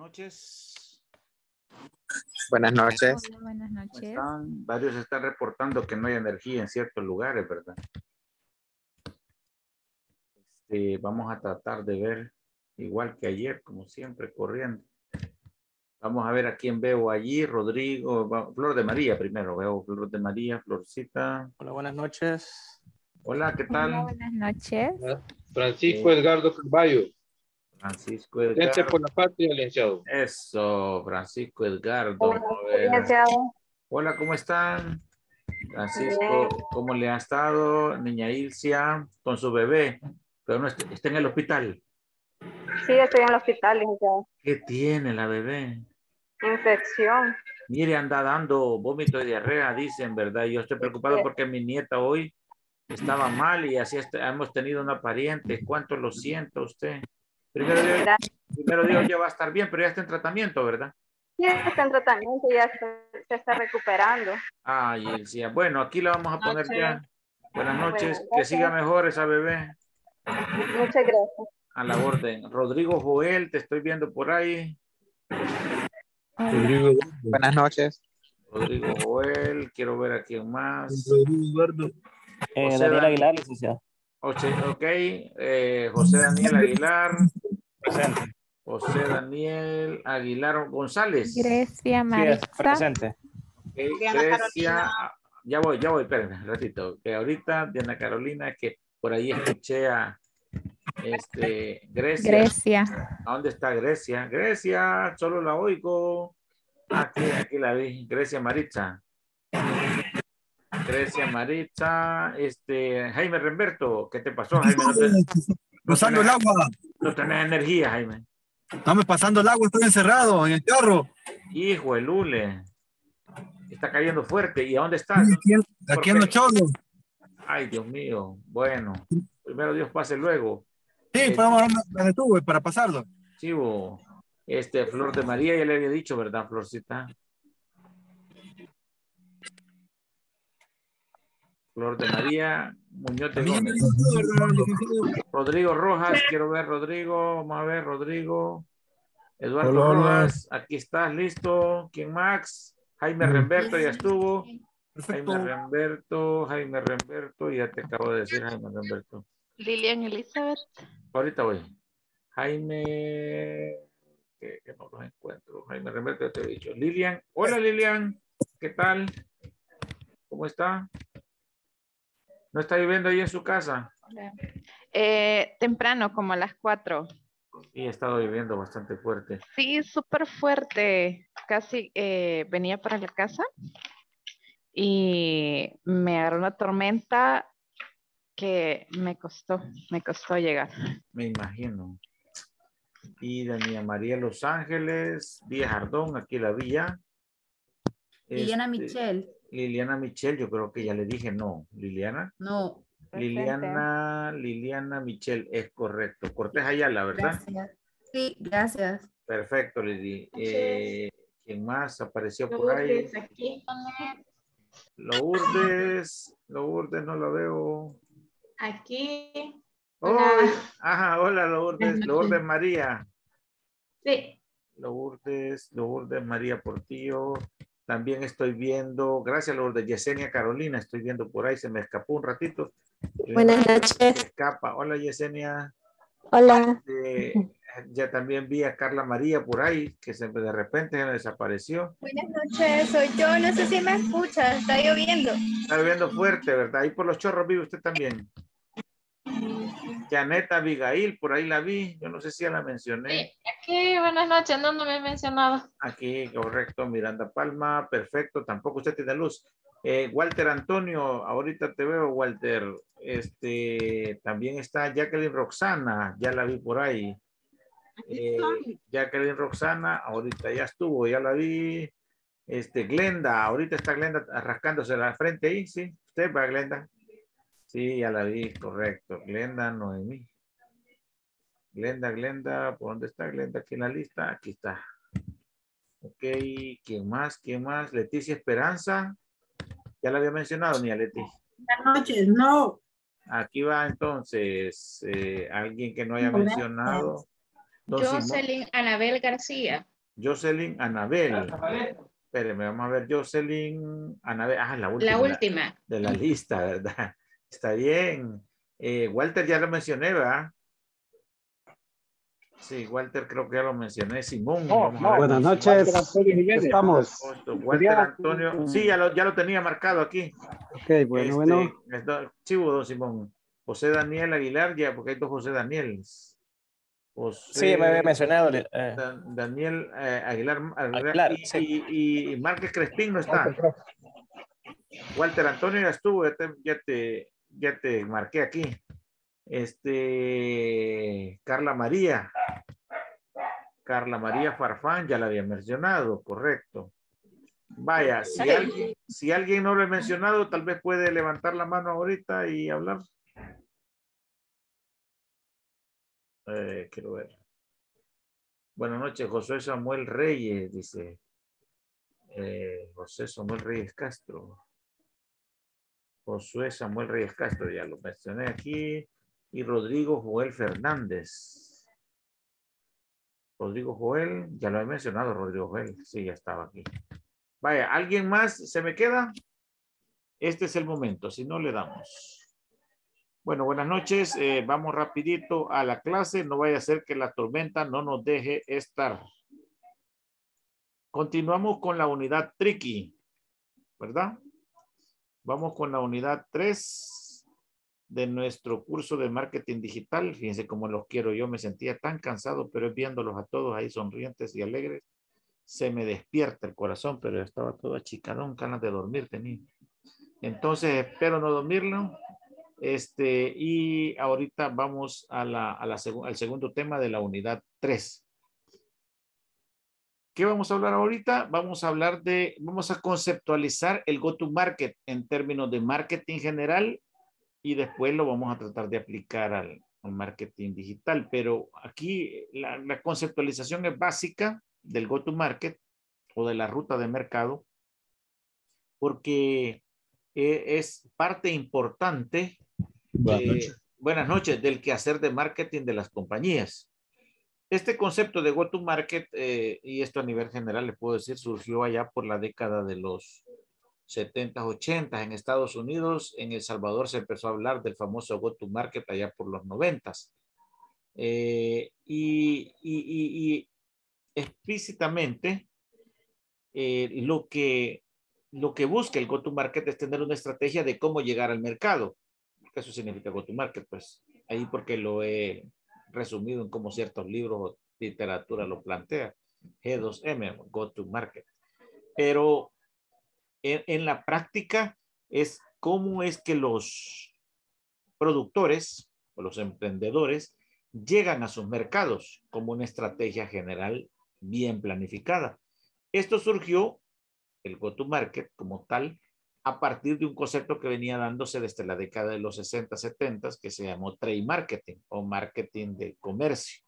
noches. Buenas noches. buenas noches. Varios están reportando que no hay energía en ciertos lugares, ¿verdad? Este, vamos a tratar de ver, igual que ayer, como siempre, corriendo. Vamos a ver a quién veo allí. Rodrigo, Flor de María primero. Veo Flor de María, Florcita. Hola, buenas noches. Hola, ¿qué tal? buenas noches. Francisco Edgardo Carballo. Francisco Edgardo. Eso, Francisco Edgardo. Hola, ¿cómo están? Francisco, ¿cómo le ha estado? Niña Ilcia, con su bebé, pero no está, en el hospital. Sí, estoy en el hospital, ¿Qué tiene la bebé? Infección. Mire, anda dando vómito y diarrea, dicen, ¿verdad? Yo estoy preocupado porque mi nieta hoy estaba mal y así hemos tenido una pariente. ¿Cuánto lo siente usted? Primero digo ya va a estar bien, pero ya está en tratamiento, ¿verdad? Ya está en tratamiento, ya se, está recuperando. Ay, sí. Bueno, aquí la vamos a poner ya. Buenas noches, que siga mejor esa bebé. Muchas gracias. A la orden. Rodrigo Joel, te estoy viendo por ahí. Rodrigo. Buenas noches. Rodrigo Joel, quiero ver a quién más. Rodrigo eh, Daniel Aguilar, licenciado. Ok, eh, José Daniel Aguilar. Presente. José Daniel Aguilar González. Grecia Maritza. presente. Eh, Grecia, ya voy, ya voy, espérenme un ratito. Que ahorita Diana Carolina, que por ahí escuché a este, Grecia. Grecia. ¿A dónde está Grecia? Grecia, solo la oigo. Aquí, aquí la vi, Grecia Maritza. Grecia Maritza, este, Jaime Remberto, ¿qué te pasó, Jaime? Pasando el agua. No tenés energía, Jaime. Estamos pasando el agua, estoy encerrado en el chorro. Hijo el Lule. Está cayendo fuerte. ¿Y a dónde estás? Aquí, en los chorros. Ay, Dios mío. Bueno, primero Dios pase luego. Sí, este, podemos hablar de tú, para pasarlo. Sí, este, Flor de María ya le había dicho, ¿verdad, Florcita? Flor de María, Muñoz Rodrigo Rojas, quiero ver Rodrigo, vamos a ver Rodrigo. Eduardo Rojas, aquí estás, listo. ¿Quién Max? Jaime mm. Remberto ya estuvo. Jaime Remberto, Jaime Remberto, ya te acabo de decir Jaime Remberto. Lilian Elizabeth. Ahorita voy. Jaime, que, no los encuentro. Jaime Remberto, ya te he dicho. Lilian, hola Lilian, ¿qué tal? ¿Cómo está? ¿No está viviendo ahí en su casa? Eh, temprano, como a las 4. Y he estado viviendo bastante fuerte. Sí, súper fuerte. Casi eh, venía para la casa y me agarró una tormenta que me costó, me costó llegar. Me imagino. Y Daniela María Los Ángeles, Vía Jardón, aquí la villa. Y Ana este, Michelle. Liliana Michelle, yo creo que ya le dije, no, Liliana. No. Liliana, Liliana Michelle, es correcto. Cortés Ayala, ¿verdad? Sí, gracias. Perfecto, Lili. Eh, ¿Quién más apareció por ahí? Aquí. Lourdes, urdes, no la veo. Aquí. Hola. ajá, hola Lourdes, Lourdes María. Sí. Lourdes, Lourdes María Portillo. También estoy viendo, gracias a los de Yesenia Carolina, estoy viendo por ahí, se me escapó un ratito. Eh, Buenas noches. Escapa. Hola Yesenia. Hola. Eh, ya también vi a Carla María por ahí, que se, de repente ya desapareció. Buenas noches, soy yo, no sé si me escucha, está lloviendo. Está lloviendo fuerte, ¿verdad? Ahí por los chorros vive usted también. Janeta Abigail, por ahí la vi, yo no sé si ya la mencioné. Sí, buenas noches, no, me he mencionado. Aquí, correcto, Miranda Palma, perfecto, tampoco usted tiene luz. Eh, Walter Antonio, ahorita te veo, Walter. Este, también está Jacqueline Roxana, ya la vi por ahí. Eh, Jacqueline Roxana, ahorita ya estuvo, ya la vi. Este, Glenda, ahorita está Glenda rascándose la frente ahí, ¿sí? ¿Usted va, Glenda? Sí, ya la vi, correcto. Glenda Noemí. Glenda, Glenda, ¿por dónde está Glenda? Aquí en la lista, aquí está. Ok, ¿quién más? ¿Quién más? Leticia Esperanza. Ya la había mencionado, ni a Leticia. Buenas noches, no. Aquí va entonces eh, alguien que no haya mencionado. Jocelyn Anabel García. Jocelyn Anabel. Anabel. Espérenme, vamos a ver. Jocelyn Anabel. Ah, la última. La última. De la lista, ¿verdad? Está bien. Eh, Walter ya lo mencioné, ¿verdad? Sí, Walter, creo que ya lo mencioné. Simón. buenas noches. Estamos. Walter Antonio. Sí, ya lo, tenía marcado aquí. Ok, bueno, este, bueno. Chivo, don Simón. José Daniel Aguilar, ya, porque hay dos José Daniels. sí, me había mencionado. Eh. Daniel eh, Aguilar, y, y, Márquez Crespín no está. Walter Antonio ya estuvo, ya te, ya te, ya te marqué aquí. Este, Carla María. Carla María Farfán, ya la había mencionado, correcto. Vaya, si alguien, si alguien no lo ha mencionado, tal vez puede levantar la mano ahorita y hablar. Eh, quiero ver. Buenas noches, José Samuel Reyes, dice. Eh, José Samuel Reyes Castro. José Samuel Reyes Castro, ya lo mencioné aquí. Y Rodrigo Joel Fernández. Rodrigo Joel, ya lo he mencionado, Rodrigo Joel, sí, ya estaba aquí. Vaya, ¿alguien más se me queda? Este es el momento, si no le damos. Bueno, buenas noches, eh, vamos rapidito a la clase, no vaya a ser que la tormenta no nos deje estar. Continuamos con la unidad tricky, ¿verdad? Vamos con la unidad 3 de nuestro curso de marketing digital. Fíjense cómo los quiero. Yo me sentía tan cansado, pero viéndolos a todos ahí sonrientes y alegres, se me despierta el corazón, pero estaba todo achicadón, ganas de dormir tenía. Entonces, espero no dormirlo. Este, y ahorita vamos a la, a la al segundo tema de la unidad 3. ¿Qué vamos a hablar ahorita? Vamos a hablar de, vamos a conceptualizar el go-to-market en términos de marketing general y después lo vamos a tratar de aplicar al, marketing digital. Pero aquí la, conceptualización es básica del go-to-market o de la ruta de mercado, porque e, es parte importante. Buenas, noches. buenas noches, del quehacer de marketing de las compañías. Este concepto de go-to-market, eh, y esto a nivel general le puedo decir, surgió allá por la década de los 70, 80 en Estados Unidos. En El Salvador se empezó a hablar del famoso go to market allá por los 90. Eh, y, explícitamente eh, lo, que, lo que busca el go to market es tener una estrategia de cómo llegar al mercado. Eso significa go to market, pues ahí porque lo he resumido en cómo ciertos libros o literatura lo plantea. G2M, go to market. Pero en, la práctica es cómo es que los productores o los emprendedores llegan a sus mercados como una estrategia general bien planificada. Esto surgió, el go-to-market como tal, a partir de un concepto que venía dándose desde la década de los 60, 70, que se llamó trade marketing o marketing de comercio,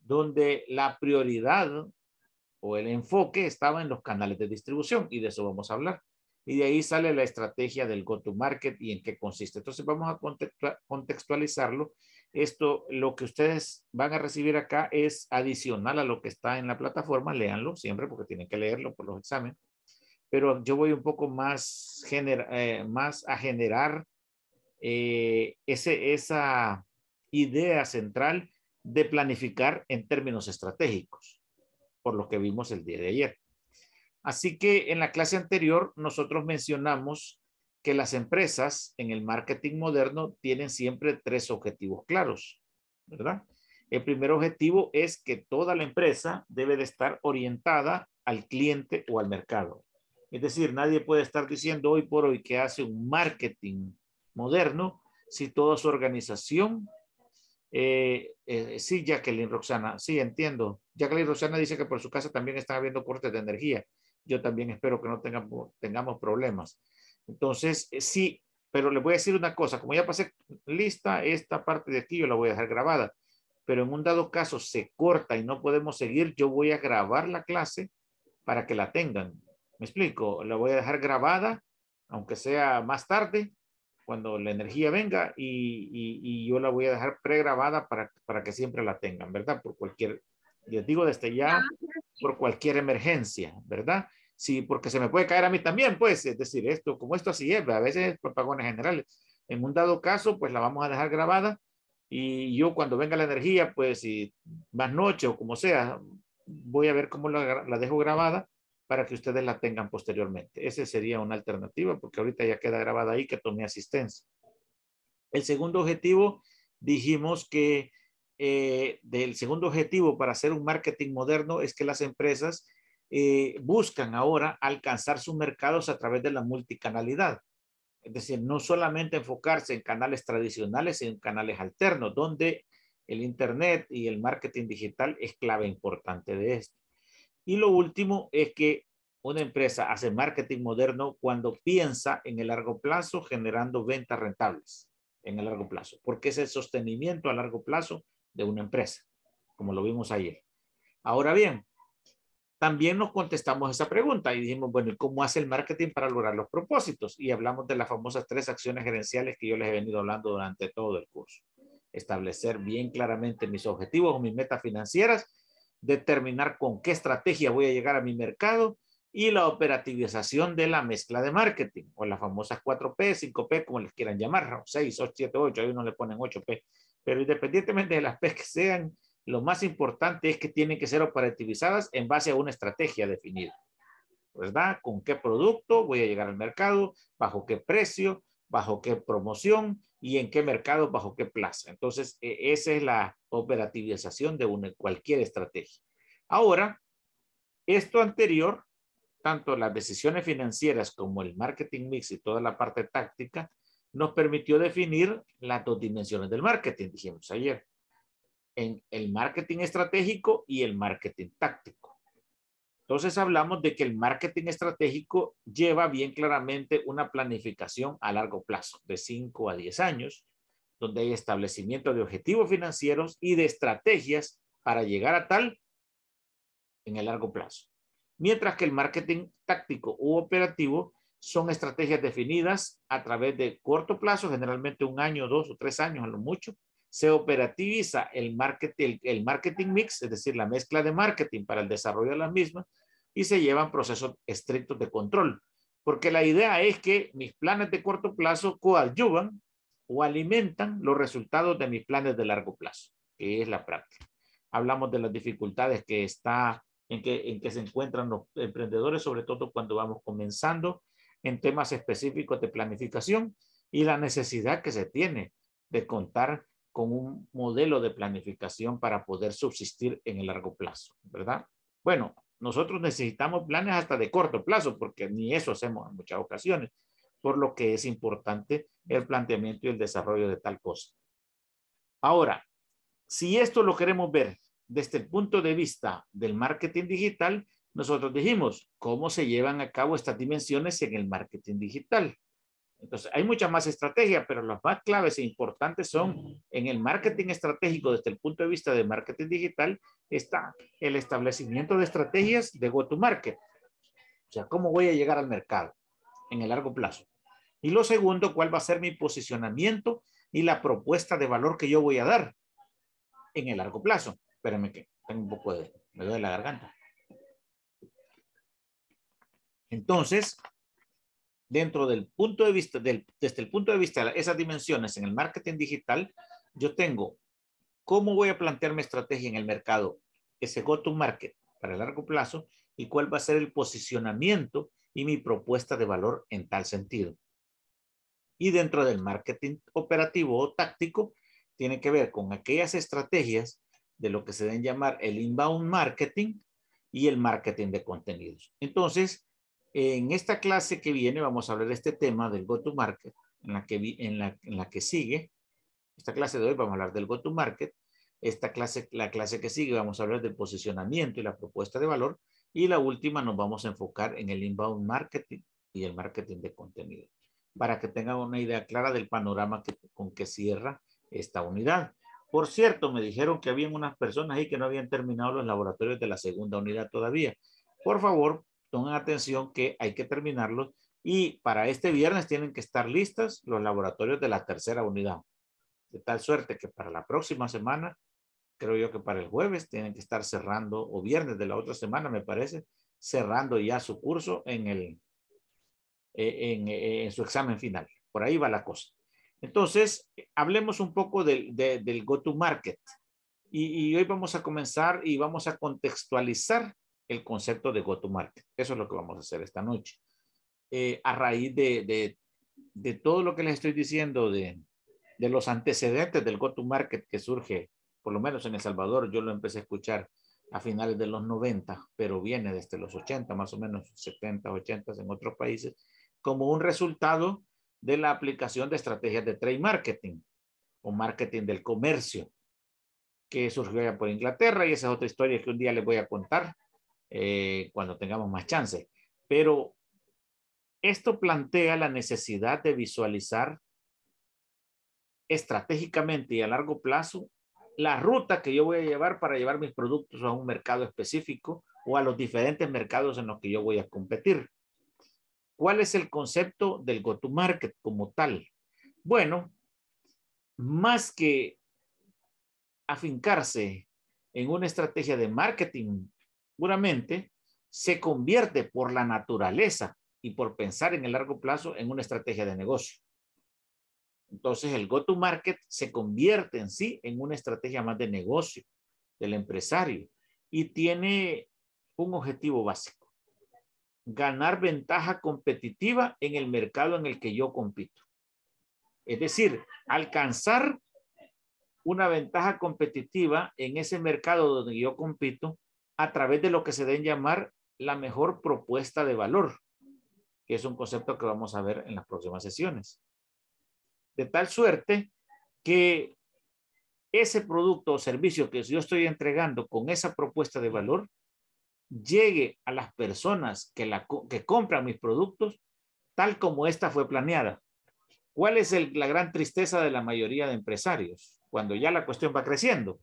donde la prioridad o el enfoque estaba en los canales de distribución y de eso vamos a hablar. Y de ahí sale la estrategia del go-to-market y en qué consiste. Entonces vamos a contextualizarlo. Esto, lo que ustedes van a recibir acá es adicional a lo que está en la plataforma. Leanlo siempre porque tienen que leerlo por los exámenes. Pero yo voy un poco más, eh, más a generar eh, ese, esa idea central de planificar en términos estratégicos por lo que vimos el día de ayer. Así que en la clase anterior nosotros mencionamos que las empresas en el marketing moderno tienen siempre tres objetivos claros, ¿verdad? El primer objetivo es que toda la empresa debe de estar orientada al cliente o al mercado. Es decir, nadie puede estar diciendo hoy por hoy que hace un marketing moderno si toda su organización eh, eh, sí, Jacqueline Roxana, sí, entiendo. Jacqueline Roxana dice que por su casa también están habiendo cortes de energía. Yo también espero que no tengamos, problemas. Entonces, eh, sí, pero le voy a decir una cosa, como ya pasé lista, esta parte de aquí yo la voy a dejar grabada, pero en un dado caso se corta y no podemos seguir, yo voy a grabar la clase para que la tengan. ¿Me explico? La voy a dejar grabada, aunque sea más tarde, cuando la energía venga y, yo la voy a dejar pregrabada para, para que siempre la tengan, ¿verdad? Por cualquier, les digo desde ya, ah, por cualquier emergencia, ¿verdad? Sí, porque se me puede caer a mí también, pues, es decir, esto, como esto así es, a veces es por general, generales. En un dado caso, pues la vamos a dejar grabada y yo cuando venga la energía, pues, si más noche o como sea, voy a ver cómo la dejo grabada para que ustedes la tengan posteriormente. Esa sería una alternativa porque ahorita ya queda grabada ahí que tomé asistencia. El segundo objetivo, dijimos que eh, del segundo objetivo para hacer un marketing moderno es que las empresas eh, buscan ahora alcanzar sus mercados a través de la multicanalidad. Es decir, no solamente enfocarse en canales tradicionales, sino en canales alternos, donde el Internet y el marketing digital es clave importante de esto. Y lo último es que una empresa hace marketing moderno cuando piensa en el largo plazo generando ventas rentables en el largo plazo, porque es el sostenimiento a largo plazo de una empresa, como lo vimos ayer. Ahora bien, también nos contestamos esa pregunta y dijimos, bueno, ¿cómo hace el marketing para lograr los propósitos? Y hablamos de las famosas tres acciones gerenciales que yo les he venido hablando durante todo el curso. Establecer bien claramente mis objetivos o mis metas financieras determinar con qué estrategia voy a llegar a mi mercado y la operativización de la mezcla de marketing o las famosas 4P, 5P, como les quieran llamar, 6, 8, 7, 8, ahí uno le ponen 8P, pero independientemente de las P que sean, lo más importante es que tienen que ser operativizadas en base a una estrategia definida. ¿Verdad? ¿Con qué producto voy a llegar al mercado? ¿Bajo qué precio? bajo qué promoción y en qué mercado, bajo qué plaza. Entonces, e, esa es la operativización de una, cualquier estrategia. Ahora, esto anterior, tanto las decisiones financieras como el marketing mix y toda la parte táctica, nos permitió definir las dos dimensiones del marketing, dijimos ayer, en el marketing estratégico y el marketing táctico. Entonces hablamos de que el marketing estratégico lleva bien claramente una planificación a largo plazo, de 5 a 10 años, donde hay establecimiento de objetivos financieros y de estrategias para llegar a tal en el largo plazo. Mientras que el marketing táctico u operativo son estrategias definidas a través de corto plazo, generalmente un año, dos o tres años a lo mucho, se operativiza el marketing, el, marketing mix, es decir, la mezcla de marketing para el desarrollo de las mismas, y se llevan procesos estrictos de control. Porque la idea es que mis planes de corto plazo coadyuvan o alimentan los resultados de mis planes de largo plazo, que es la práctica. Hablamos de las dificultades que está en que, en que se encuentran los emprendedores, sobre todo cuando vamos comenzando en temas específicos de planificación y la necesidad que se tiene de contar con un modelo de planificación para poder subsistir en el largo plazo, ¿verdad? Bueno, nosotros necesitamos planes hasta de corto plazo, porque ni eso hacemos en muchas ocasiones, por lo que es importante el planteamiento y el desarrollo de tal cosa. Ahora, si esto lo queremos ver desde el punto de vista del marketing digital, nosotros dijimos cómo se llevan a cabo estas dimensiones en el marketing digital. Entonces, hay muchas más estrategias, pero las más claves e importantes son en el marketing estratégico desde el punto de vista de marketing digital, está el establecimiento de estrategias de go-to-market. O sea, ¿cómo voy a llegar al mercado en el largo plazo? Y lo segundo, ¿cuál va a ser mi posicionamiento y la propuesta de valor que yo voy a dar en el largo plazo? Espérenme que tengo un poco de... me duele la garganta. Entonces, dentro del punto de vista, desde el punto de vista de esas dimensiones en el marketing digital, yo tengo cómo voy a plantear mi estrategia en el mercado, ese go-to-market para el largo plazo y cuál va a ser el posicionamiento y mi propuesta de valor en tal sentido. Y dentro del marketing operativo o táctico, tiene que ver con aquellas estrategias de lo que se deben llamar el inbound marketing y el marketing de contenidos. Entonces, en esta clase que viene vamos a hablar de este tema del go-to-market, en, la que en, que sigue. Esta clase de hoy vamos a hablar del go-to-market. Esta clase, la clase que sigue, vamos a hablar del posicionamiento y la propuesta de valor. Y la última nos vamos a enfocar en el inbound marketing y el marketing de contenido. Para que tengan una idea clara del panorama con que cierra esta unidad. Por cierto, me dijeron que había unas personas ahí que no habían terminado los laboratorios de la segunda unidad todavía. Por favor, Tomen atención que hay que terminarlos y para este viernes tienen que estar listas los laboratorios de la tercera unidad. De tal suerte que para la próxima semana, creo yo que para el jueves, tienen que estar cerrando, o viernes de la otra semana, me parece, cerrando ya su curso en, el, e, e, en, su examen final. Por ahí va la cosa. Entonces, hablemos un poco del, del go-to-market. Y, y, hoy vamos a comenzar y vamos a contextualizar el concepto de go to market. Eso es lo que vamos a hacer esta noche. Eh, a raíz de, todo lo que les estoy diciendo, de, los antecedentes del go to market que surge, por lo menos en El Salvador, yo lo empecé a escuchar a finales de los 90, pero viene desde los 80, más o menos 70, 80 en otros países, como un resultado de la aplicación de estrategias de trade marketing o marketing del comercio, que surgió allá por Inglaterra y esa es otra historia que un día les voy a contar eh, cuando tengamos más chance, Pero esto plantea la necesidad de visualizar estratégicamente y a largo plazo la ruta que yo voy a llevar para llevar mis productos a un mercado específico o a los diferentes mercados en los que yo voy a competir. ¿Cuál es el concepto del go-to-market como tal? Bueno, más que afincarse en una estrategia de marketing seguramente se convierte por la naturaleza y por pensar en el largo plazo en una estrategia de negocio. Entonces, el go-to-market se convierte en sí en una estrategia más de negocio del empresario y tiene un objetivo básico, ganar ventaja competitiva en el mercado en el que yo compito. Es decir, alcanzar una ventaja competitiva en ese mercado donde yo compito a través de lo que se deben llamar la mejor propuesta de valor, que es un concepto que vamos a ver en las próximas sesiones. De tal suerte que ese producto o servicio que yo estoy entregando con esa propuesta de valor llegue a las personas que, la, que compran mis productos tal como esta fue planeada. ¿Cuál es la gran tristeza de la mayoría de empresarios cuando ya la cuestión va creciendo?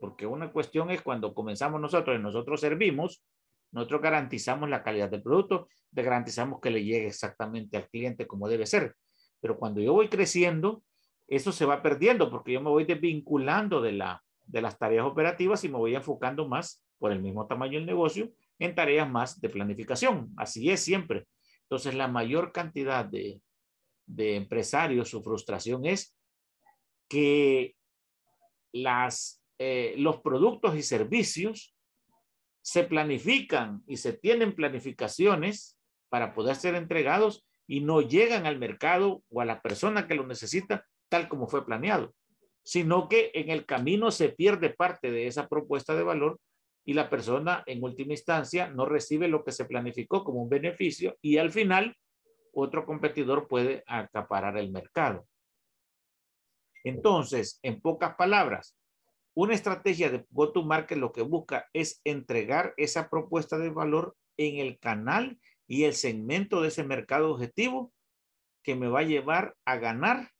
Porque una cuestión es cuando comenzamos nosotros y nosotros servimos, nosotros garantizamos la calidad del producto, garantizamos que le llegue exactamente al cliente como debe ser. Pero cuando yo voy creciendo, eso se va perdiendo porque yo me voy desvinculando de, la, de las tareas operativas y me voy enfocando más por el mismo tamaño del negocio en tareas más de planificación. Así es siempre. Entonces, la mayor cantidad de, de empresarios, su frustración es que las eh, los productos y servicios, se planifican y se tienen planificaciones para poder ser entregados y no llegan al mercado o a la persona que lo necesita tal como fue planeado, sino que en el camino se pierde parte de esa propuesta de valor y la persona en última instancia no recibe lo que se planificó como un beneficio y al final otro competidor puede acaparar el mercado. Entonces, en pocas palabras, una estrategia de go-to-market lo que busca es entregar esa propuesta de valor en el canal y el segmento de ese mercado objetivo que me va a llevar a ganar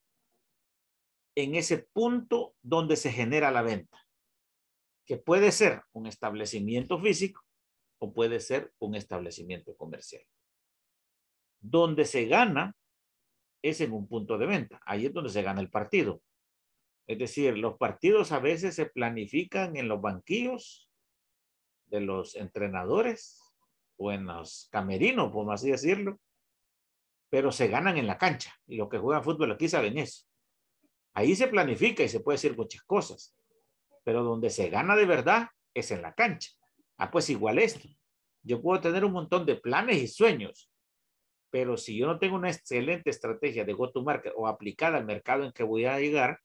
en ese punto donde se genera la venta, que puede ser un establecimiento físico o puede ser un establecimiento comercial. Donde se gana es en un punto de venta, ahí es donde se gana el partido. Es decir, los partidos a veces se planifican en los banquillos de los entrenadores o en los camerinos, por así decirlo, pero se ganan en la cancha. Y los que juegan fútbol aquí saben eso. Ahí se planifica y se puede decir muchas cosas, pero donde se gana de verdad es en la cancha. Ah, pues igual esto. Yo puedo tener un montón de planes y sueños, pero si yo no tengo una excelente estrategia de go to market o aplicada al mercado en que voy a llegar,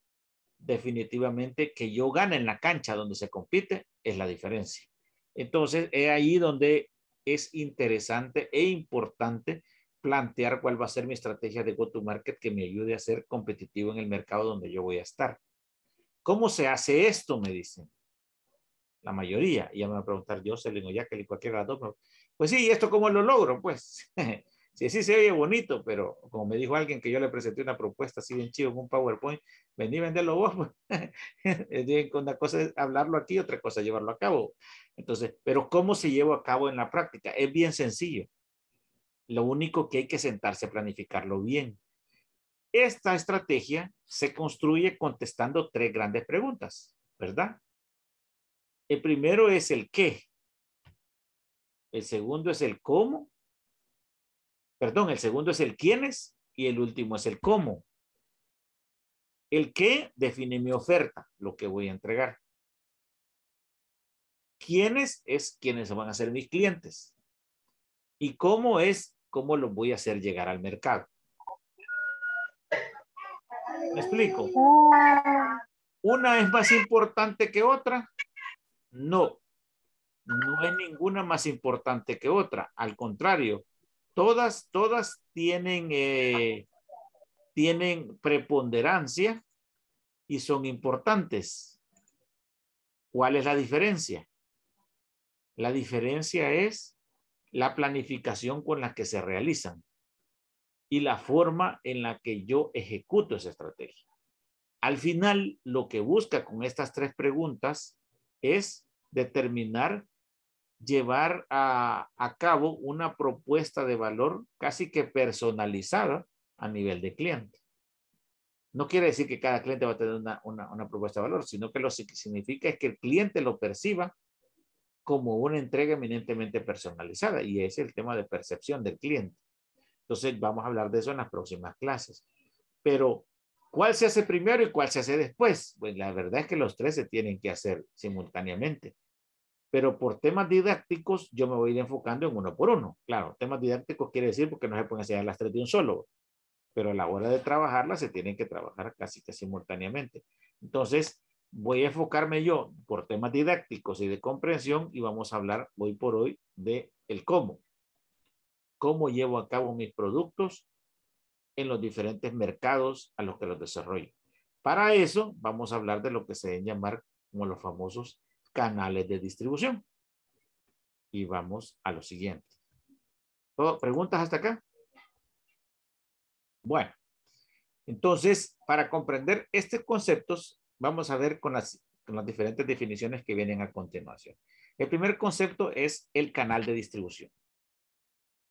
definitivamente que yo gane en la cancha donde se compite es la diferencia. Entonces, es ahí donde es interesante e importante plantear cuál va a ser mi estrategia de go-to-market que me ayude a ser competitivo en el mercado donde yo voy a estar. ¿Cómo se hace esto? Me dicen. La mayoría. ya me van a preguntar yo, Selino, ya cualquiera de las dos. Pues sí, ¿y esto cómo lo logro? Pues Sí, sí se oye bonito, pero como me dijo alguien que yo le presenté una propuesta así bien chido, con un PowerPoint, vení a venderlo vos. Pues". una cosa es hablarlo aquí, otra cosa es llevarlo a cabo. Entonces, pero ¿cómo se lleva a cabo en la práctica? Es bien sencillo. Lo único que hay que sentarse a planificarlo bien. Esta estrategia se construye contestando tres grandes preguntas, ¿verdad? El primero es el qué. El segundo es el cómo Perdón, el segundo es el quiénes y el último es el cómo. El qué define mi oferta, lo que voy a entregar. ¿Quiénes es quienes van a ser mis clientes? ¿Y cómo es cómo los voy a hacer llegar al mercado? ¿Me explico? ¿Una es más importante que otra? No, no hay ninguna más importante que otra. Al contrario, Todas, todas tienen, eh, tienen preponderancia y son importantes. ¿Cuál es la diferencia? La diferencia es la planificación con la que se realizan y la forma en la que yo ejecuto esa estrategia. Al final, lo que busca con estas tres preguntas es determinar llevar a, cabo una propuesta de valor casi que personalizada a nivel de cliente. No quiere decir que cada cliente va a tener una, propuesta de valor, sino que lo que significa es que el cliente lo perciba como una entrega eminentemente personalizada y es el tema de percepción del cliente. Entonces vamos a hablar de eso en las próximas clases. Pero, ¿cuál se hace primero y cuál se hace después? Pues la verdad es que los tres se tienen que hacer simultáneamente pero por temas didácticos yo me voy a ir enfocando en uno por uno. Claro, temas didácticos quiere decir porque no se pueden enseñar las tres de un solo, pero a la hora de trabajarlas se tienen que trabajar casi que simultáneamente. Entonces, voy a enfocarme yo por temas didácticos y de comprensión y vamos a hablar hoy por hoy de el cómo. Cómo llevo a cabo mis productos en los diferentes mercados a los que los desarrollo. Para eso vamos a hablar de lo que se deben llamar como los famosos canales de distribución. Y vamos a lo siguiente. ¿Todo? ¿Preguntas hasta acá? Bueno, entonces, para comprender estos conceptos, vamos a ver con las, diferentes definiciones que vienen a continuación. El primer concepto es el canal de distribución.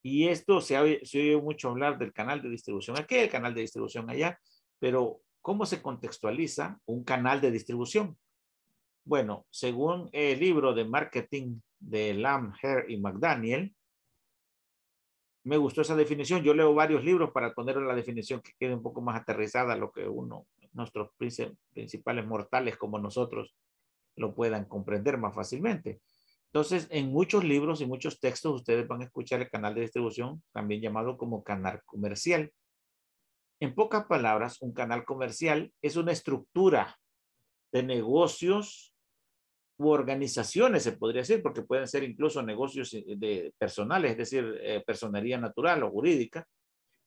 Y esto se, ha se oye mucho hablar del canal de distribución aquí, el canal de distribución allá, pero ¿cómo se contextualiza un canal de distribución? Bueno, según el libro de marketing de Lam, Herr y McDaniel, me gustó esa definición. Yo leo varios libros para poner la definición que quede un poco más aterrizada lo que uno, nuestros principales mortales como nosotros, lo puedan comprender más fácilmente. Entonces, en muchos libros y muchos textos, ustedes van a escuchar el canal de distribución, también llamado como canal comercial. En pocas palabras, un canal comercial es una estructura de negocios organizaciones, se podría decir, porque pueden ser incluso negocios eh, de personales, es decir, eh, personería natural o jurídica,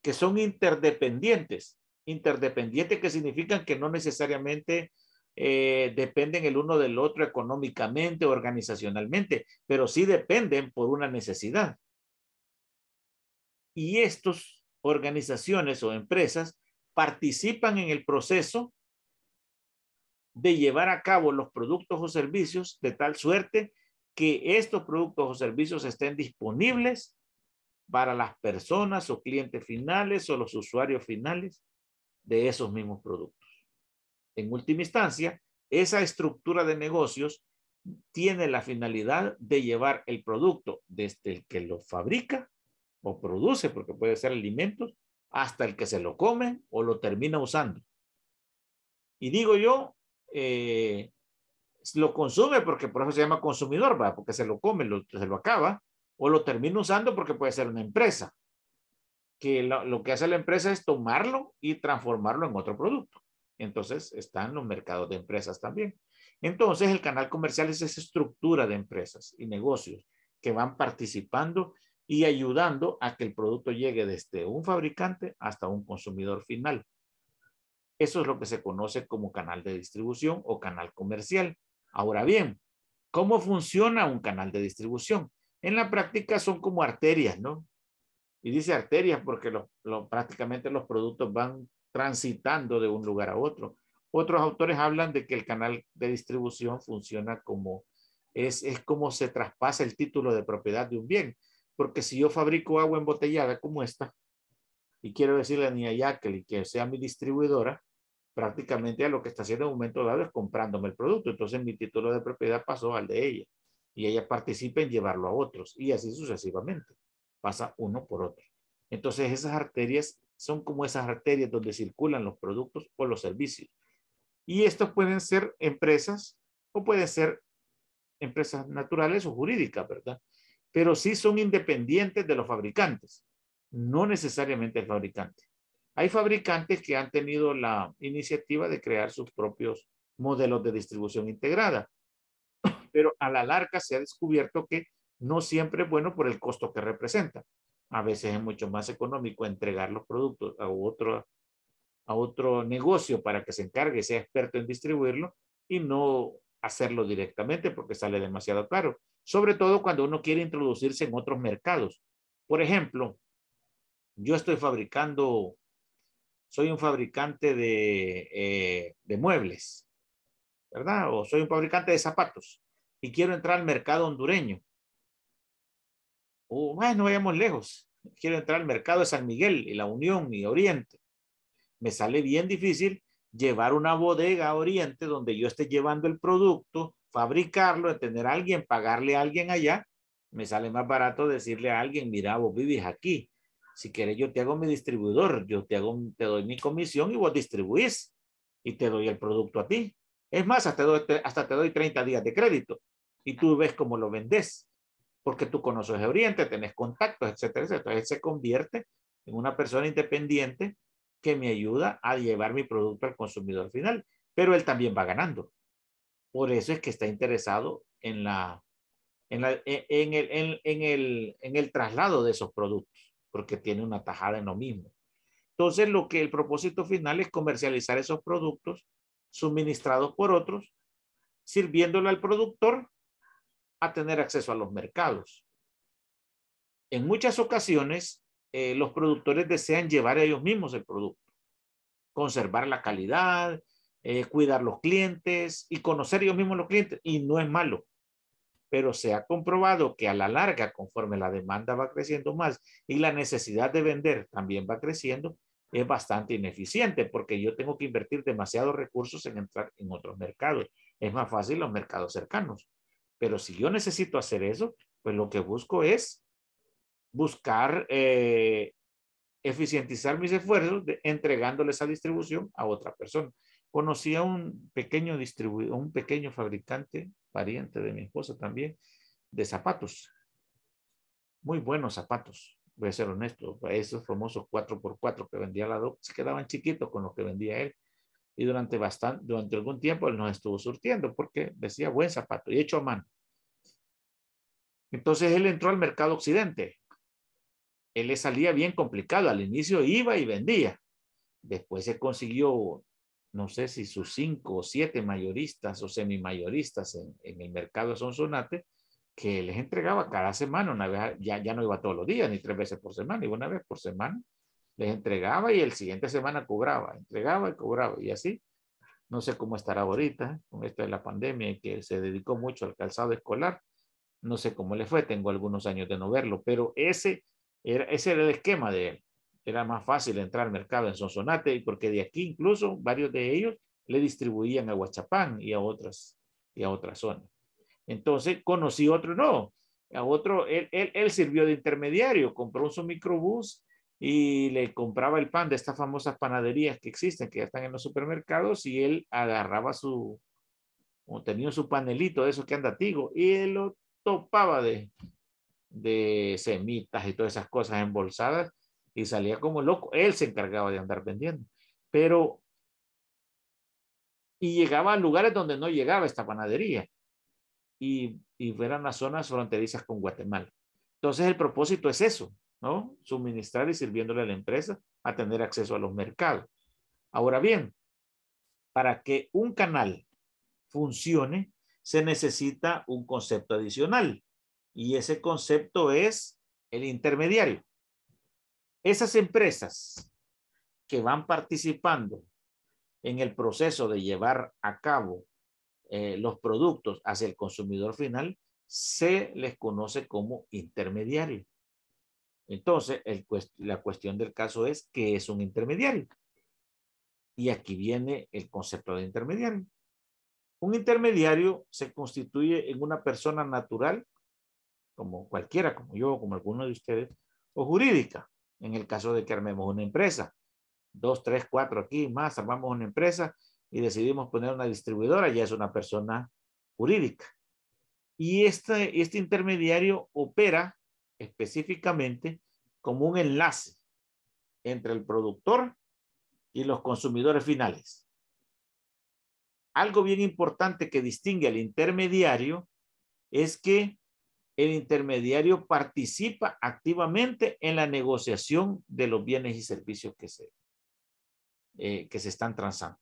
que son interdependientes. Interdependientes que significan que no necesariamente eh, dependen el uno del otro económicamente, o organizacionalmente, pero sí dependen por una necesidad. Y estas organizaciones o empresas participan en el proceso de llevar a cabo los productos o servicios de tal suerte que estos productos o servicios estén disponibles para las personas o clientes finales o los usuarios finales de esos mismos productos. En última instancia, esa estructura de negocios tiene la finalidad de llevar el producto desde el que lo fabrica o produce, porque puede ser alimentos, hasta el que se lo come o lo termina usando. Y digo yo, eh, lo consume porque por eso se llama consumidor, ¿va? porque se lo come, se lo acaba, o lo termina usando porque puede ser una empresa, que lo, que hace la empresa es tomarlo y transformarlo en otro producto. Entonces están los mercados de empresas también. Entonces el canal comercial es esa estructura de empresas y negocios que van participando y ayudando a que el producto llegue desde un fabricante hasta un consumidor final. Eso es lo que se conoce como canal de distribución o canal comercial. Ahora bien, ¿cómo funciona un canal de distribución? En la práctica son como arterias, ¿no? Y dice arterias porque prácticamente los productos van transitando de un lugar a otro. Otros autores hablan de que el canal de distribución funciona como, es, es como se traspasa el título de propiedad de un bien. Porque si yo fabrico agua embotellada como esta, y quiero decirle a Nia Jacqueline que sea mi distribuidora, prácticamente a lo que está haciendo en un momento dado es comprándome el producto. Entonces mi título de propiedad pasó al de ella y ella participa en llevarlo a otros y así sucesivamente. Pasa uno por otro. Entonces esas arterias son como esas arterias donde circulan los productos o los servicios. Y estos pueden ser empresas o pueden ser empresas naturales o jurídicas, ¿verdad? Pero sí son independientes de los fabricantes, no necesariamente el fabricante. Hay fabricantes que han tenido la iniciativa de crear sus propios modelos de distribución integrada, pero a la larga se ha descubierto que no siempre es bueno por el costo que representa. A veces es mucho más económico entregar los productos a otro, a otro negocio para que se encargue, sea experto en distribuirlo y no hacerlo directamente porque sale demasiado caro, sobre todo cuando uno quiere introducirse en otros mercados. Por ejemplo, yo estoy fabricando soy un fabricante eh, de, muebles, ¿verdad? O soy un fabricante de zapatos y quiero entrar al mercado hondureño. O, bueno, no vayamos lejos. Quiero entrar al mercado de San Miguel y la Unión y Oriente. Me sale bien difícil llevar una bodega a Oriente donde yo esté llevando el producto, fabricarlo, tener a alguien, pagarle a alguien allá. Me sale más barato decirle a alguien, mira, vos vivís aquí, si quieres yo te hago mi distribuidor, yo te, hago, te doy mi comisión y vos distribuís y te doy el producto a ti. Es más, hasta, doy, hasta te doy 30 días de crédito y tú ves cómo lo vendes, porque tú conoces el Oriente, tenés contactos, etcétera, etcétera. Entonces se convierte en una persona independiente que me ayuda a llevar mi producto al consumidor final, pero él también va ganando. Por eso es que está interesado en, la, en, e, en, el, en el, en el traslado de esos productos porque tiene una tajada en lo mismo. Entonces, lo que el propósito final es comercializar esos productos suministrados por otros, sirviéndole al productor a tener acceso a los mercados. En muchas ocasiones, eh, los productores desean llevar a ellos mismos el producto, conservar la calidad, eh, cuidar los clientes y conocer ellos mismos los clientes. Y no es malo pero se ha comprobado que a la larga, conforme la demanda va creciendo más y la necesidad de vender también va creciendo, es bastante ineficiente porque yo tengo que invertir demasiados recursos en entrar en otros mercados. Es más fácil los mercados cercanos. Pero si yo necesito hacer eso, pues lo que busco es buscar eh, eficientizar mis esfuerzos entregándole entregándoles distribución a otra persona conocí a un pequeño distribuidor, un pequeño fabricante, pariente de mi esposa también, de zapatos. Muy buenos zapatos, voy a ser honesto. Esos famosos 4x4 que vendía la DOC se quedaban chiquitos con los que vendía él. Y durante, bastante, durante algún tiempo él nos estuvo surtiendo porque decía buen zapato y hecho a mano. Entonces él entró al mercado occidente. Él le salía bien complicado. Al inicio iba y vendía. Después se consiguió no sé si sus cinco o siete mayoristas o semimayoristas en, en el mercado son Sonsonate, que les entregaba cada semana, una vez, ya, ya no iba todos los días, ni tres veces por semana, ni una vez por semana, les entregaba y el siguiente semana cobraba, entregaba y cobraba, y así. No sé cómo estará ahorita con esto de la pandemia que se dedicó mucho al calzado escolar. No sé cómo le fue, tengo algunos años de no verlo, pero ese era, ese era el esquema de él era más fácil entrar al mercado en Sonsonate, porque de aquí incluso varios de ellos le distribuían a Huachapán y a otras, y a otras zonas. Entonces conocí otro, no, a otro, él, sirvió de intermediario, compró su microbús y le compraba el pan de estas famosas panaderías que existen, que ya están en los supermercados, y él agarraba su, o tenía su panelito de esos que anda tigo, y él lo topaba de, de semitas y todas esas cosas embolsadas y salía como loco. Él se encargaba de andar vendiendo, pero y llegaba a lugares donde no llegaba esta panadería y, y eran las zonas fronterizas con Guatemala. Entonces el propósito es eso, ¿no? Suministrar y sirviéndole a la empresa a tener acceso a los mercados. Ahora bien, para que un canal funcione, se necesita un concepto adicional y ese concepto es el intermediario. Esas empresas que van participando en el proceso de llevar a cabo eh, los productos hacia el consumidor final, se les conoce como intermediario. Entonces, la cuestión del caso es qué es un intermediario. Y aquí viene el concepto de intermediario. Un intermediario se constituye en una persona natural, como cualquiera, como yo, como alguno de ustedes, o jurídica, en el caso de que armemos una empresa. Dos, tres, cuatro aquí más, armamos una empresa y decidimos poner una distribuidora, ya es una persona jurídica. Y este, este intermediario opera específicamente como un enlace entre el productor y los consumidores finales. Algo bien importante que distingue al intermediario es que el intermediario participa activamente en la negociación de los bienes y servicios que se, eh, se están transando.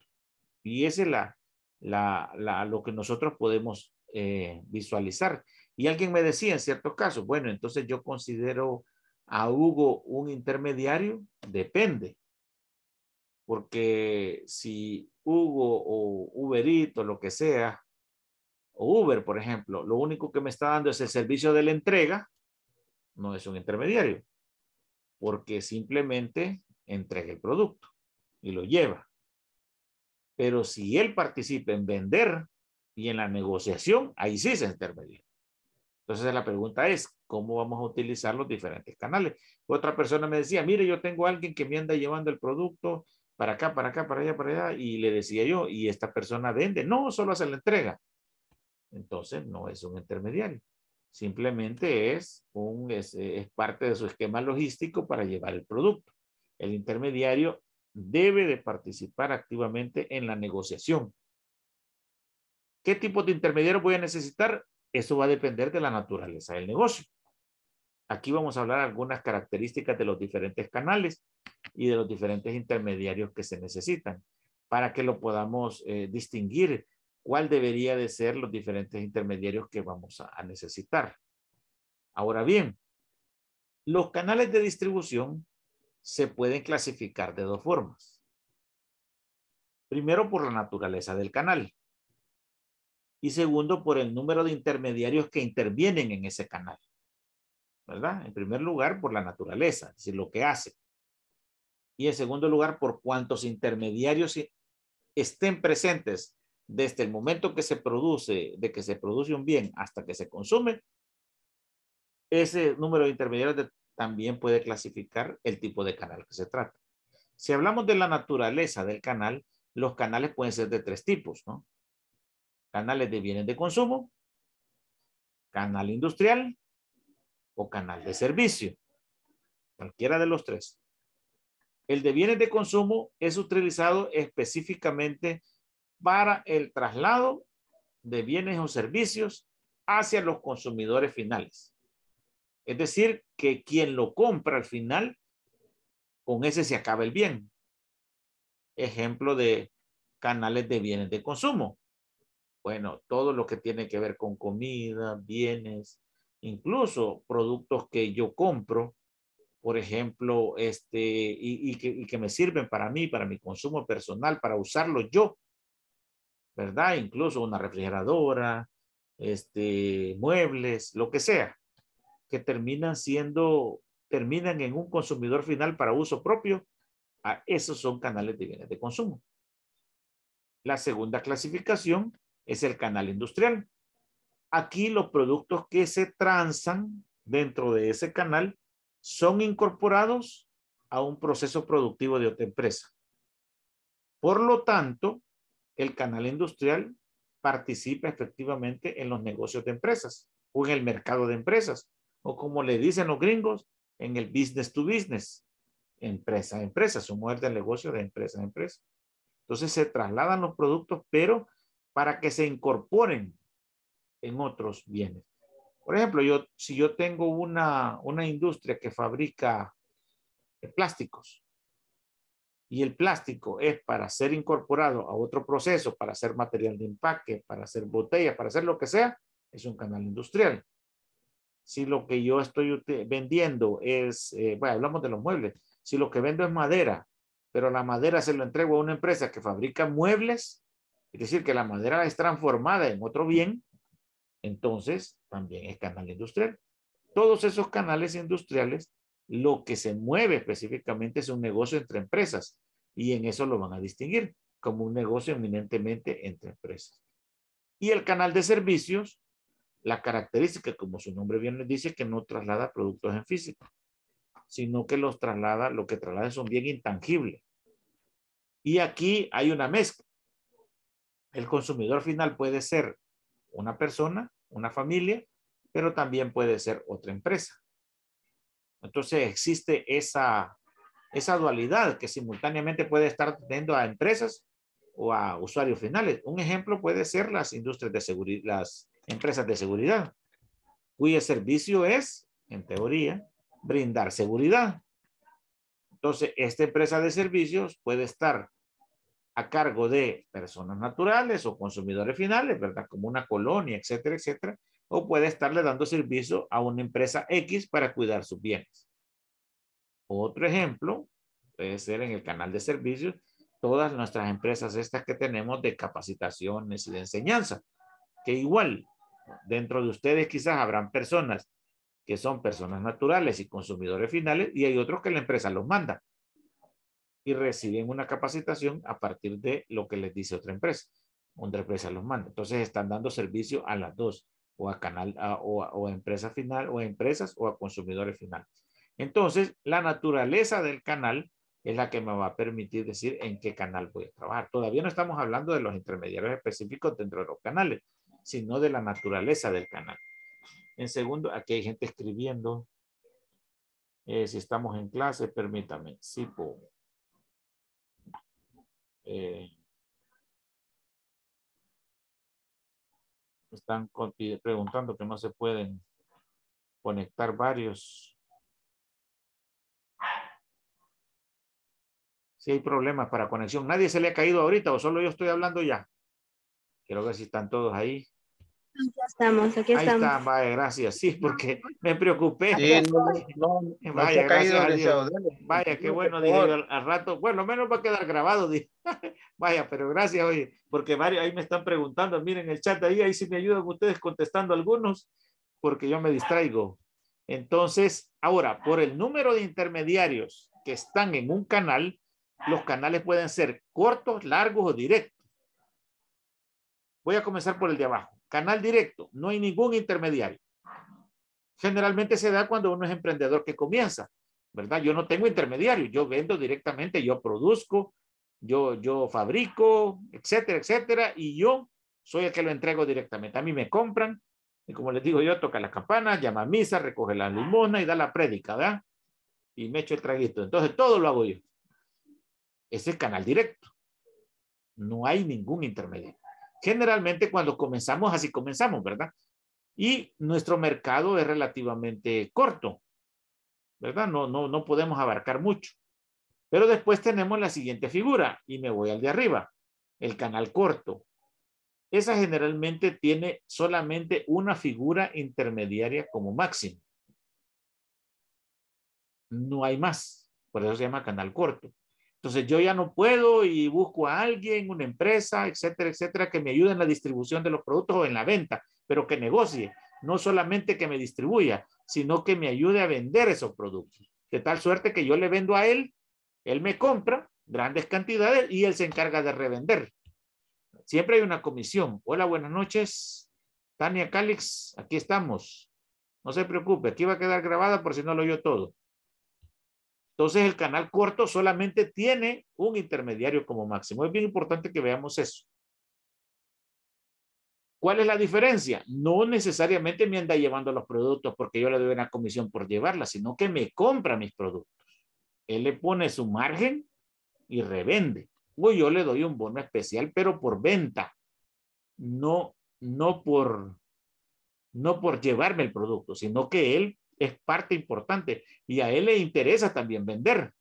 Y ese es lo que nosotros podemos eh, visualizar. Y alguien me decía en cierto caso, bueno, entonces yo considero a Hugo un intermediario, depende. Porque si Hugo o Uberito, lo que sea, Uber, por ejemplo, lo único que me está dando es el servicio de la entrega, no es un intermediario, porque simplemente entrega el producto y lo lleva. Pero si él participa en vender y en la negociación, ahí sí se intermediario. Entonces la pregunta es, ¿cómo vamos a utilizar los diferentes canales? Otra persona me decía, mire, yo tengo alguien que me anda llevando el producto para acá, para acá, para allá, para allá, y le decía yo, y esta persona vende, no, solo hace la entrega entonces no es un intermediario. Simplemente es, un, eh, es, parte de su esquema logístico para llevar el producto. El intermediario debe de participar activamente en la negociación. ¿Qué tipo de intermediario voy a necesitar? Eso va a depender de la naturaleza del negocio. Aquí vamos a hablar algunas características de los diferentes canales y de los diferentes intermediarios que se necesitan para que lo podamos eh, distinguir cuál debería de ser los diferentes intermediarios que vamos a, necesitar. Ahora bien, los canales de distribución se pueden clasificar de dos formas. Primero, por la naturaleza del canal. Y segundo, por el número de intermediarios que intervienen en ese canal. ¿Verdad? En primer lugar, por la naturaleza, es decir, lo que hace. Y en segundo lugar, por cuántos intermediarios eh, estén presentes desde el momento que se produce, de que se produce un bien hasta que se consume, ese número de intermediarios también puede clasificar el tipo de canal que se trata. Si hablamos de la naturaleza del canal, los canales pueden ser de tres tipos, ¿no? Canales de bienes de consumo, canal industrial o canal de servicio. Cualquiera de los tres. El de bienes de consumo es utilizado específicamente para el traslado de bienes o servicios hacia los consumidores finales. Es decir, que quien lo compra al final, con ese se acaba el bien. Ejemplo de canales de bienes de consumo. Bueno, todo lo que tiene que ver con comida, bienes, incluso productos que yo compro, por ejemplo, este, y, que, y que me sirven para mí, para mi consumo personal, para usarlo yo ¿verdad? Incluso una refrigeradora, este, muebles, lo que sea, que terminan siendo, terminan en un consumidor final para uso propio, a ah, esos son canales de bienes de consumo. La segunda clasificación es el canal industrial. Aquí los productos que se transan dentro de ese canal son incorporados a un proceso productivo de otra empresa. Por lo tanto, el canal industrial participa efectivamente en los negocios de empresas o en el mercado de empresas o como le dicen los gringos, en el business to business, empresa a empresa, su modelo de negocio de empresa a empresa. Entonces se trasladan los productos, pero para que se incorporen en otros bienes. Por ejemplo, yo, si yo tengo una industria que fabrica eh, plásticos, y el plástico es para ser incorporado a otro proceso, para hacer material de empaque, para hacer botellas, para hacer lo que sea, es un canal industrial. Si lo que yo estoy vendiendo es, eh, bueno, hablamos de los muebles, si lo que vendo es madera, pero la madera se lo entrego a una empresa que fabrica muebles, es decir, que la madera es transformada en otro bien, entonces también es canal industrial. Todos esos canales industriales lo que se mueve específicamente es un negocio entre empresas y en eso lo van a distinguir como un negocio eminentemente entre empresas. Y el canal de servicios, la característica, como su nombre bien nos dice, que no traslada productos en físico, sino que los traslada, lo que traslada son bien intangible. Y aquí hay una mezcla. El consumidor final puede ser una persona, una familia, pero también puede ser otra empresa. Entonces existe esa, dualidad que simultáneamente puede estar teniendo a empresas o a usuarios finales. Un ejemplo puede ser las industrias de seguridad, las empresas de seguridad, cuyo servicio es, en teoría, brindar seguridad. Entonces, esta empresa de servicios puede estar a cargo de personas naturales o consumidores finales, ¿verdad? Como una colonia, etcétera, etcétera, o puede estarle dando servicio a una empresa X para cuidar sus bienes. Otro ejemplo puede ser en el canal de servicios, todas nuestras empresas estas que tenemos de capacitaciones y de enseñanza, que igual dentro de ustedes quizás habrán personas que son personas naturales y consumidores finales y hay otros que la empresa los manda y reciben una capacitación a partir de lo que les dice otra empresa. Otra empresa los manda. Entonces están dando servicio a las dos o a canal o, a, o empresa final o a empresas o a consumidores final. Entonces, la naturaleza del canal es la que me va a permitir decir en qué canal voy a trabajar. Todavía no estamos hablando de los intermediarios específicos dentro de los canales, sino de la naturaleza del canal. En segundo, aquí hay gente escribiendo. Eh, si estamos en clase, permítame. Sí, puedo. Eh, están preguntando que no se pueden conectar varios. Si hay problemas para conexión. ¿Nadie se le ha caído ahorita o solo yo estoy hablando ya? Quiero ver si están todos ahí. Aquí estamos, aquí estamos. Ahí está, vaya, gracias. Sí, porque me preocupé. vaya, gracias Vaya, qué bueno, al, rato. Bueno, menos va a quedar grabado, Vaya, pero gracias, oye, porque varios ahí me están preguntando. Miren el chat ahí, ahí sí me ayudan ustedes contestando algunos, porque yo me distraigo. Entonces, ahora, por el número de intermediarios que están en un canal, los canales pueden ser cortos, largos o directos. Voy a comenzar por el de abajo. Canal directo, no hay ningún intermediario. Generalmente se da cuando uno es emprendedor que comienza, ¿verdad? Yo no tengo intermediario, yo vendo directamente, yo produzco, yo, yo fabrico, etcétera, etcétera, y yo soy el que lo entrego directamente. A mí me compran, y como les digo yo, toca las campanas, llama misa, recoge la limona y da la prédica, ¿verdad? Y me echo el traguito. Entonces todo lo hago yo. Es el canal directo. No hay ningún intermediario generalmente cuando comenzamos, así comenzamos, ¿verdad? Y nuestro mercado es relativamente corto, ¿verdad? No, no, no podemos abarcar mucho. Pero después tenemos la siguiente figura y me voy al de arriba, el canal corto. Esa generalmente tiene solamente una figura intermediaria como máximo. No hay más, por eso se llama canal corto. Entonces yo ya no puedo y busco a alguien, una empresa, etcétera, etcétera, que me ayude en la distribución de los productos o en la venta, pero que negocie, no solamente que me distribuya, sino que me ayude a vender esos productos. De tal suerte que yo le vendo a él, él me compra grandes cantidades y él se encarga de revender. Siempre hay una comisión. Hola, buenas noches. Tania Calix, aquí estamos. No se preocupe, aquí va a quedar grabada por si no lo oyó todo. Entonces el canal corto solamente tiene un intermediario como máximo. Es bien importante que veamos eso. ¿Cuál es la diferencia? No necesariamente me anda llevando los productos porque yo le doy una comisión por llevarla, sino que me compra mis productos. Él le pone su margen y revende. O yo le doy un bono especial, pero por venta. No, no por, no por llevarme el producto, sino que él es parte importante y a él le interesa también vender,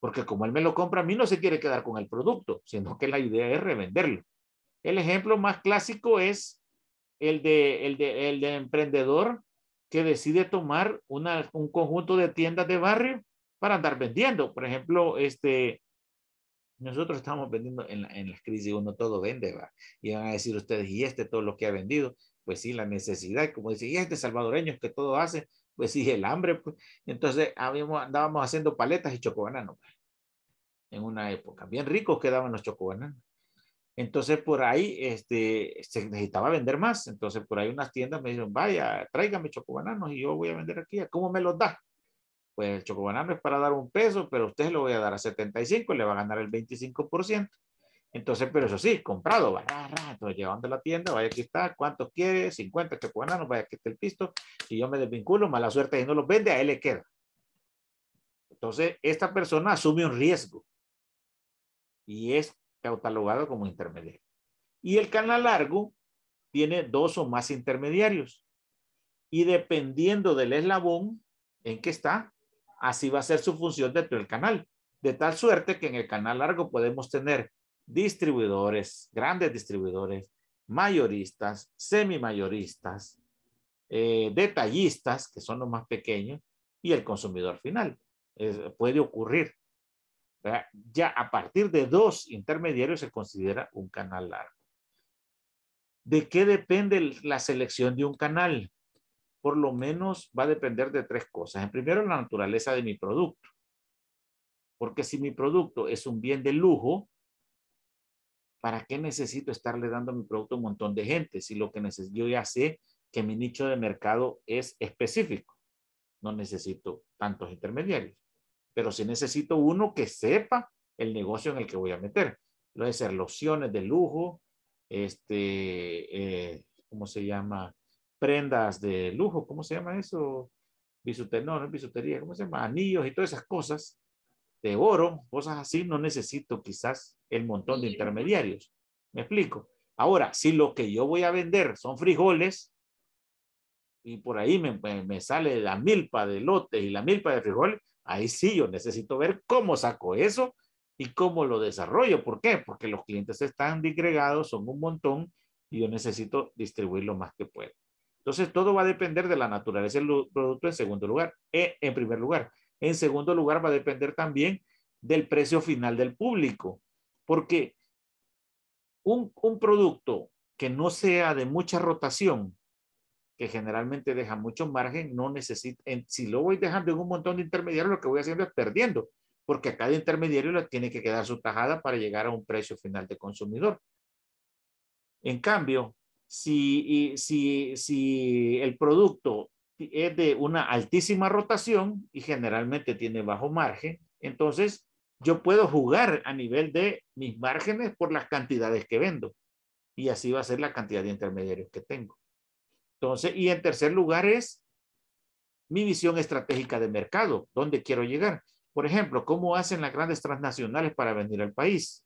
porque como él me lo compra, a mí no se quiere quedar con el producto, sino que la idea es revenderlo. El ejemplo más clásico es el de, el de, emprendedor que decide tomar un conjunto de tiendas de barrio para andar vendiendo. Por ejemplo, este, nosotros estamos vendiendo en, la, las crisis, uno todo vende, ¿va? y van a decir ustedes, ¿y este todo lo que ha vendido? Pues sí, la necesidad, como dice, y este salvadoreño que todo hace, pues sí, el hambre, pues. Entonces habíamos, andábamos haciendo paletas y chocobananos, pues, en una época. Bien ricos quedaban los chocobananos. Entonces por ahí este, se necesitaba vender más. Entonces por ahí unas tiendas me dijeron, vaya, tráigame chocobananos y yo voy a vender aquí. ¿Cómo me los da? Pues el chocobanano es para dar un peso, pero usted lo voy a dar a 75, le va a ganar el 25%. Entonces, pero eso sí, comprado, va entonces llevando a la tienda, vaya aquí está, cuánto quiere? 50 que no vaya aquí está el pisto. y yo me desvinculo, mala suerte, y no lo vende, a él le queda. Entonces, esta persona asume un riesgo y es catalogado como intermediario. Y el canal largo tiene dos o más intermediarios. Y dependiendo del eslabón en que está, así va a ser su función dentro del canal. De tal suerte que en el canal largo podemos tener distribuidores, grandes distribuidores, mayoristas, semimayoristas, mayoristas eh, detallistas, que son los más pequeños, y el consumidor final. puede ocurrir. Ya a partir de dos intermediarios se considera un canal largo. ¿De qué depende la selección de un canal? Por lo menos va a depender de tres cosas. En primero, la naturaleza de mi producto. Porque si mi producto es un bien de lujo, ¿para qué necesito estarle dando mi producto a un montón de gente? Si lo que necesito, yo ya sé que mi nicho de mercado es específico. No necesito tantos intermediarios, pero sí necesito uno que sepa el negocio en el que voy a meter. Lo de ser lociones de lujo, este, eh, ¿cómo se llama? Prendas de lujo, ¿cómo se llama eso? Bisutería, bisutería, ¿cómo se llama? Anillos y todas esas cosas de oro, cosas así, no necesito quizás el montón de intermediarios. ¿Me explico? Ahora, si lo que yo voy a vender son frijoles, y por ahí me, me sale la milpa de lotes y la milpa de frijoles, ahí sí yo necesito ver cómo saco eso y cómo lo desarrollo. ¿Por qué? Porque los clientes están disgregados, son un montón y yo necesito distribuir lo más que pueda. Entonces, todo va a depender de la naturaleza del producto en segundo lugar, e, en primer lugar. En segundo lugar, va a depender también del precio final del público, porque un, producto que no sea de mucha rotación, que generalmente deja mucho margen, no necesita, si lo voy dejando en un montón de intermediarios, lo que voy haciendo es perdiendo, porque cada intermediario tiene que quedar su tajada para llegar a un precio final de consumidor. En cambio, si, si el producto es de una altísima rotación y generalmente tiene bajo margen. Entonces, yo puedo jugar a nivel de mis márgenes por las cantidades que vendo. Y así va a ser la cantidad de intermediarios que tengo. Entonces, y en tercer lugar es mi visión estratégica de mercado, dónde quiero llegar. Por ejemplo, ¿cómo hacen las grandes transnacionales para venir al país?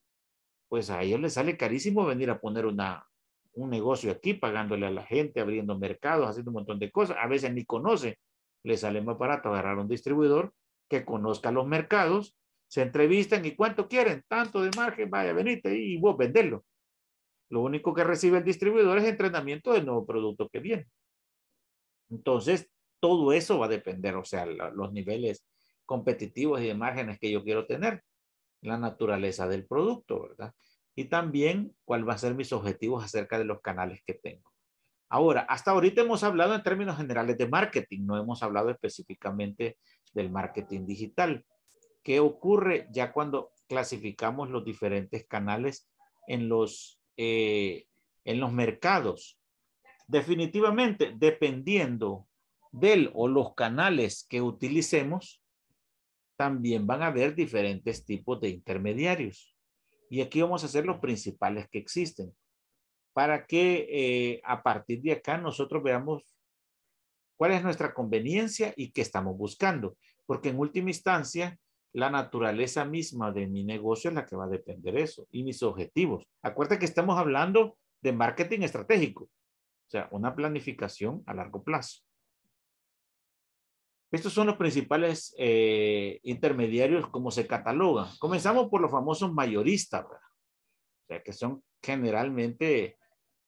Pues a ellos les sale carísimo venir a poner una, un negocio aquí, pagándole a la gente, abriendo mercados, haciendo un montón de cosas. A veces ni conoce, le sale más barato agarrar a un distribuidor que conozca los mercados, se entrevistan y cuánto quieren, tanto de margen, vaya, venite y vos venderlo. Lo único que recibe el distribuidor es entrenamiento del nuevo producto que viene. Entonces, todo eso va a depender, o sea, los niveles competitivos y de márgenes que yo quiero tener, la naturaleza del producto, ¿verdad? y también cuál va a ser mis objetivos acerca de los canales que tengo. Ahora, hasta ahorita hemos hablado en términos generales de marketing, no hemos hablado específicamente del marketing digital. ¿Qué ocurre ya cuando clasificamos los diferentes canales en los, eh, en los mercados? Definitivamente, dependiendo del o los canales que utilicemos, también van a haber diferentes tipos de intermediarios. Y aquí vamos a hacer los principales que existen para que eh, a partir de acá nosotros veamos cuál es nuestra conveniencia y qué estamos buscando. Porque en última instancia, la naturaleza misma de mi negocio es la que va a depender eso y mis objetivos. Acuérdate que estamos hablando de marketing estratégico, o sea, una planificación a largo plazo. Estos son los principales eh, intermediarios como se catalogan. Comenzamos por los famosos mayoristas, sea, que son generalmente,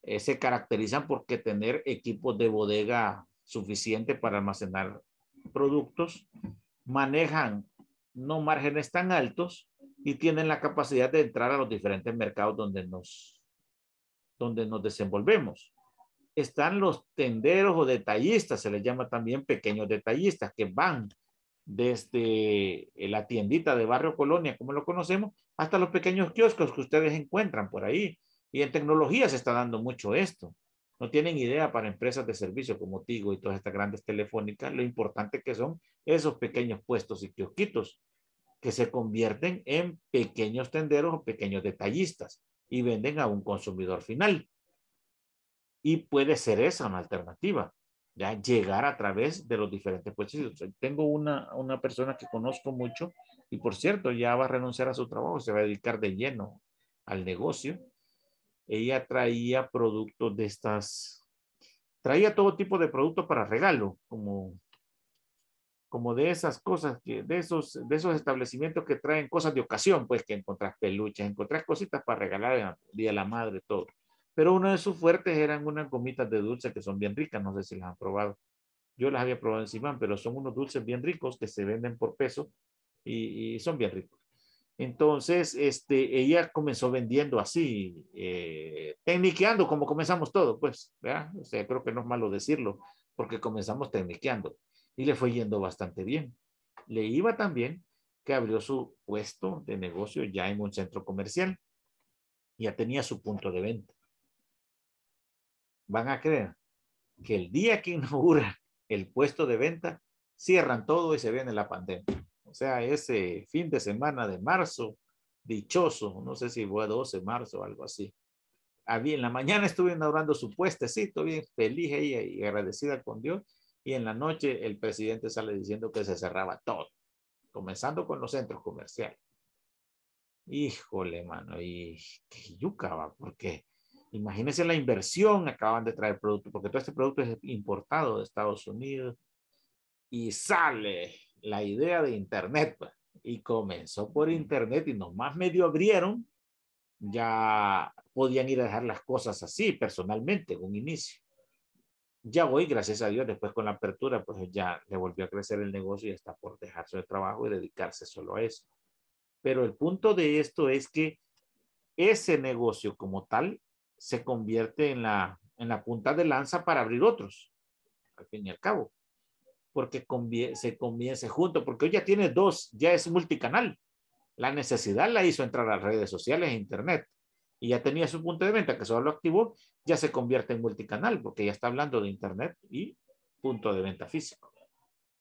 eh, se caracterizan por tener equipos de bodega suficiente para almacenar productos, manejan no márgenes tan altos y tienen la capacidad de entrar a los diferentes mercados donde nos, donde nos desenvolvemos están los tenderos o detallistas, se les llama también pequeños detallistas, que van desde la tiendita de Barrio Colonia, como lo conocemos, hasta los pequeños kioscos que ustedes encuentran por ahí. Y en tecnología se está dando mucho esto. No tienen idea para empresas de servicio como Tigo y todas estas grandes telefónicas lo importante que son esos pequeños puestos y kiosquitos que se convierten en pequeños tenderos o pequeños detallistas y venden a un consumidor final y puede ser esa una alternativa, ya llegar a través de los diferentes puestos. Tengo una, una persona que conozco mucho y por cierto ya va a renunciar a su trabajo, se va a dedicar de lleno al negocio. Ella traía productos de estas, traía todo tipo de productos para regalo, como como de esas cosas, que, de, esos, de esos establecimientos que traen cosas de ocasión, pues que encontrás peluches, encontrás cositas para regalar el Día de la Madre, todo pero uno de sus fuertes eran unas gomitas de dulce que son bien ricas, no sé si las han probado. Yo las había probado en Simán, pero son unos dulces bien ricos que se venden por peso y, son bien ricos. Entonces, este, ella comenzó vendiendo así, eh, tecniqueando, como comenzamos todo, pues, ¿verdad? O creo que no es malo decirlo, porque comenzamos tecniqueando y le fue yendo bastante bien. Le iba tan bien que abrió su puesto de negocio ya en un centro comercial. Ya tenía su punto de venta van a creer que el día que inaugura el puesto de venta, cierran todo y se viene la pandemia. O sea, ese fin de semana de marzo, dichoso, no sé si fue 12 de marzo o algo así. Había, en la mañana estuve inaugurando su puestecito, bien feliz y agradecida con Dios. Y en la noche el presidente sale diciendo que se cerraba todo, comenzando con los centros comerciales. Híjole, mano, y qué yuca, va, porque Imagínense la inversión, acaban de traer producto, porque todo este producto es importado de Estados Unidos y sale la idea de Internet. Pues. y comenzó por Internet y nomás medio abrieron, ya podían ir a dejar las cosas así personalmente, un inicio. Ya hoy, gracias a Dios, después con la apertura, pues ya le volvió a crecer el negocio y está por dejarse de trabajo y dedicarse solo a eso. Pero el punto de esto es que ese negocio como tal se convierte en la, en la punta de lanza para abrir otros, al fin y al cabo, porque se comience junto, porque hoy ya tiene dos, ya es multicanal. La necesidad la hizo entrar a las redes sociales e internet y ya tenía su punto de venta que solo lo activó, ya se convierte en multicanal porque ya está hablando de internet y punto de venta físico.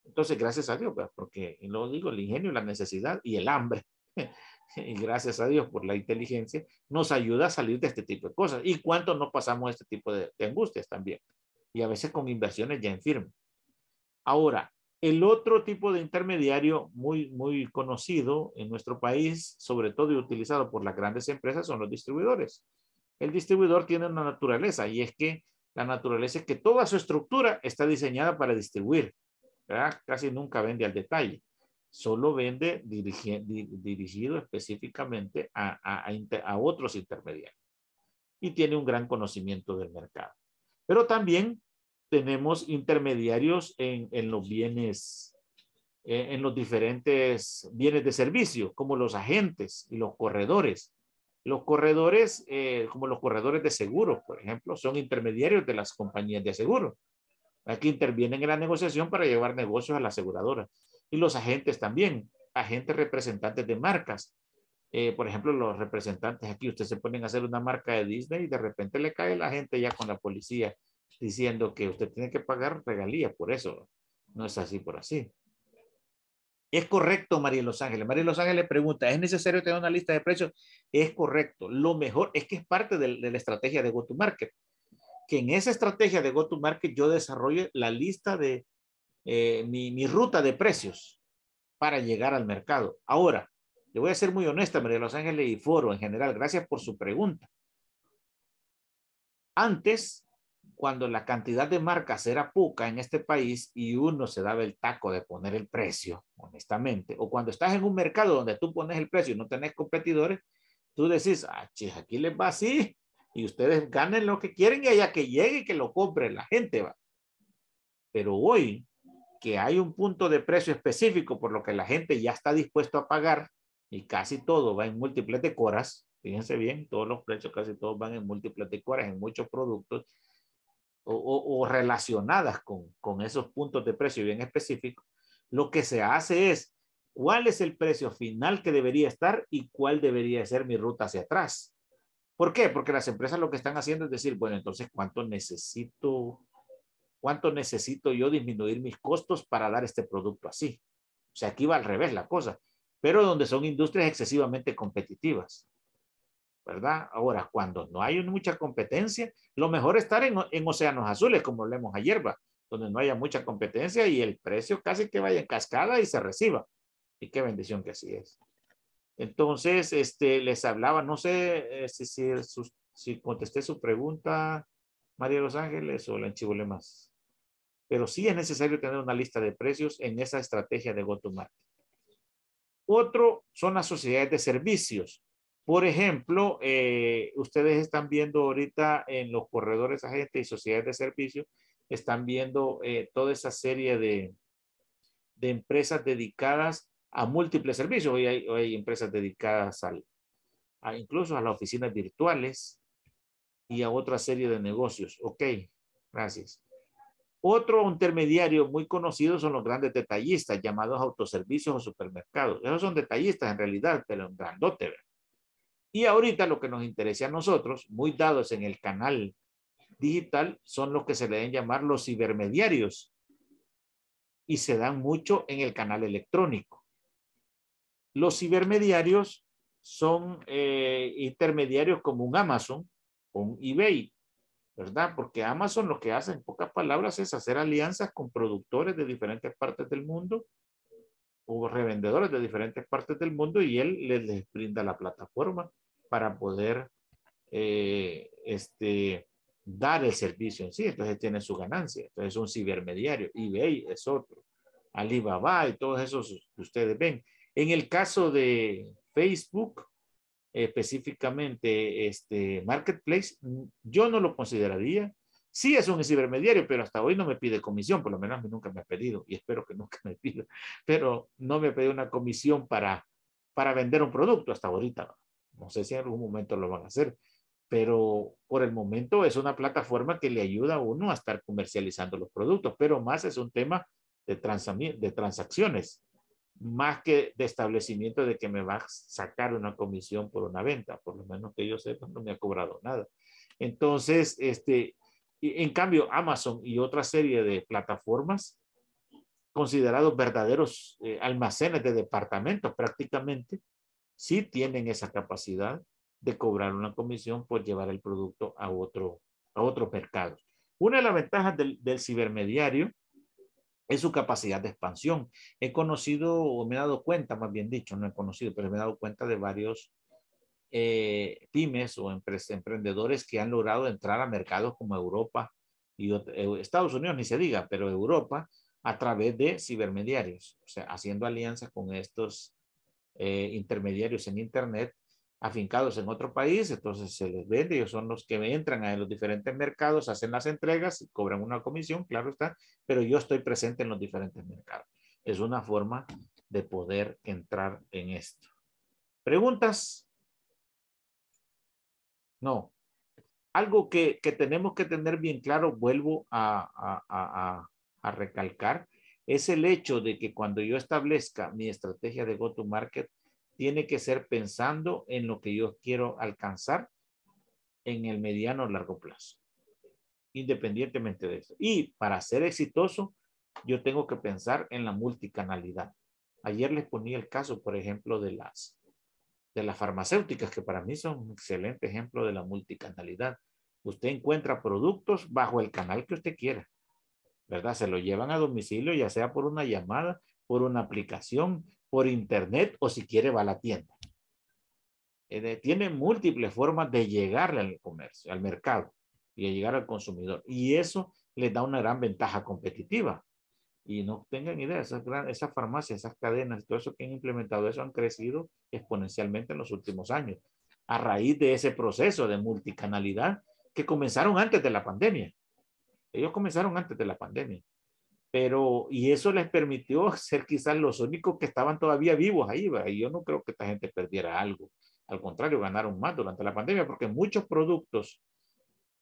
Entonces, gracias a Dios, pues, porque lo digo, el ingenio, la necesidad y el hambre y gracias a Dios por la inteligencia, nos ayuda a salir de este tipo de cosas. ¿Y cuánto no pasamos este tipo de, de angustias también? Y a veces con inversiones ya en firme. Ahora, el otro tipo de intermediario muy, muy conocido en nuestro país, sobre todo y utilizado por las grandes empresas, son los distribuidores. El distribuidor tiene una naturaleza y es que la naturaleza es que toda su estructura está diseñada para distribuir. ¿verdad? Casi nunca vende al detalle solo vende dirigido específicamente a, otros intermediarios y tiene un gran conocimiento del mercado. Pero también tenemos intermediarios en, en los bienes, en, los diferentes bienes de servicio, como los agentes y los corredores. Los corredores, eh, como los corredores de seguros, por ejemplo, son intermediarios de las compañías de seguros. Aquí intervienen en la negociación para llevar negocios a la aseguradora y los agentes también, agentes representantes de marcas. Eh, por ejemplo, los representantes aquí, ustedes se ponen a hacer una marca de Disney y de repente le cae la gente ya con la policía diciendo que usted tiene que pagar regalía por eso. No es así por así. Es correcto, María Los Ángeles. María Los Ángeles pregunta, ¿es necesario tener una lista de precios? Es correcto. Lo mejor es que es parte de, de la estrategia de go to market Que en esa estrategia de go to market yo desarrolle la lista de eh, mi, ruta de precios para llegar al mercado. Ahora, le voy a ser muy honesta, María de Los Ángeles y Foro en general. Gracias por su pregunta. Antes, cuando la cantidad de marcas era poca en este país y uno se daba el taco de poner el precio, honestamente, o cuando estás en un mercado donde tú pones el precio y no tenés competidores, tú decís, ah, chis, aquí les va así y ustedes ganen lo que quieren y allá que llegue y que lo compre la gente. va. Pero hoy, que hay un punto de precio específico por lo que la gente ya está dispuesto a pagar y casi todo va en múltiples de fíjense bien, todos los precios casi todos van en múltiples de en muchos productos o, o, relacionadas con, con esos puntos de precio bien específicos, lo que se hace es cuál es el precio final que debería estar y cuál debería ser mi ruta hacia atrás. ¿Por qué? Porque las empresas lo que están haciendo es decir, bueno, entonces, ¿cuánto necesito ¿Cuánto necesito yo disminuir mis costos para dar este producto así? O sea, aquí va al revés la cosa, pero donde son industrias excesivamente competitivas. ¿Verdad? Ahora, cuando no hay mucha competencia, lo mejor es estar en, océanos azules, como leemos ayer, hierba, donde no haya mucha competencia y el precio casi que vaya en cascada y se reciba. Y qué bendición que así es. Entonces, este, les hablaba, no sé eh, si, si, contesté su pregunta, María de los Ángeles, o la enchibule más pero sí es necesario tener una lista de precios en esa estrategia de go to market. Otro son las sociedades de servicios. Por ejemplo, eh, ustedes están viendo ahorita en los corredores agentes y sociedades de servicios, están viendo eh, toda esa serie de, empresas dedicadas a múltiples servicios. Hoy hay, empresas dedicadas al, incluso a las oficinas virtuales y a otra serie de negocios. Ok, gracias. Otro intermediario muy conocido son los grandes detallistas, llamados autoservicios o supermercados. Esos son detallistas en realidad, pero un grandote. Y ahorita lo que nos interesa a nosotros, muy dados en el canal digital, son los que se le deben llamar los cibermediarios. Y se dan mucho en el canal electrónico. Los cibermediarios son eh, intermediarios como un Amazon, un eBay, ¿verdad? Porque Amazon lo que hace en pocas palabras es hacer alianzas con productores de diferentes partes del mundo o revendedores de diferentes partes del mundo y él les, brinda la plataforma para poder eh, este, dar el servicio en sí. Entonces tiene su ganancia. Entonces es un cibermediario. eBay es otro. Alibaba y todos esos que ustedes ven. En el caso de Facebook, específicamente este marketplace, mm, yo no lo consideraría. Sí es un cibermediario, pero hasta hoy no me pide comisión, por lo menos nunca me ha pedido y espero que nunca me pida, pero no me pedido una comisión para, para vender un producto hasta ahorita. No sé si en algún momento lo van a hacer, pero por el momento es una plataforma que le ayuda a uno a estar comercializando los productos, pero más es un tema de, de transacciones más que de establecimiento de que me va a sacar una comisión por una venta, por lo menos que yo sepa, no me ha cobrado nada. Entonces, este, en cambio, Amazon y otra serie de plataformas considerados verdaderos eh, almacenes de departamentos prácticamente, sí tienen esa capacidad de cobrar una comisión por llevar el producto a otro, a otro mercado. Una de las ventajas del, del cibermediario es su capacidad de expansión. He conocido, o me he dado cuenta, más bien dicho, no he conocido, pero me he dado cuenta de varios eh, pymes o emprendedores que han logrado entrar a mercados como Europa y eh, Estados Unidos, ni se diga, pero Europa a través de cibermediarios, o sea, haciendo alianzas con estos eh, intermediarios en Internet afincados en otro país, entonces se les vende, ellos son los que entran a los diferentes mercados, hacen las entregas, cobran una comisión, claro está, pero yo estoy presente en los diferentes mercados. Es una forma de poder entrar en esto. ¿Preguntas? No. Algo que, que tenemos que tener bien claro, vuelvo a, a, a, a recalcar, es el hecho de que cuando yo establezca mi estrategia de go-to-market, tiene que ser pensando en lo que yo quiero alcanzar en el mediano o largo plazo, independientemente de eso. Y para ser exitoso, yo tengo que pensar en la multicanalidad. Ayer les ponía el caso, por ejemplo, de las, de las farmacéuticas, que para mí son un excelente ejemplo de la multicanalidad. Usted encuentra productos bajo el canal que usted quiera, ¿verdad? Se lo llevan a domicilio, ya sea por una llamada, por una aplicación, por internet o si quiere va a la tienda. Eh, tiene múltiples formas de llegarle al comercio, al mercado y de llegar al consumidor. Y eso les da una gran ventaja competitiva. Y no tengan idea, esas, gran, esas farmacias, esas cadenas, todo eso que han implementado, eso han crecido exponencialmente en los últimos años, a raíz de ese proceso de multicanalidad que comenzaron antes de la pandemia. Ellos comenzaron antes de la pandemia pero y eso les permitió ser quizás los únicos que estaban todavía vivos ahí, va y yo no creo que esta gente perdiera algo, al contrario, ganaron más durante la pandemia porque muchos productos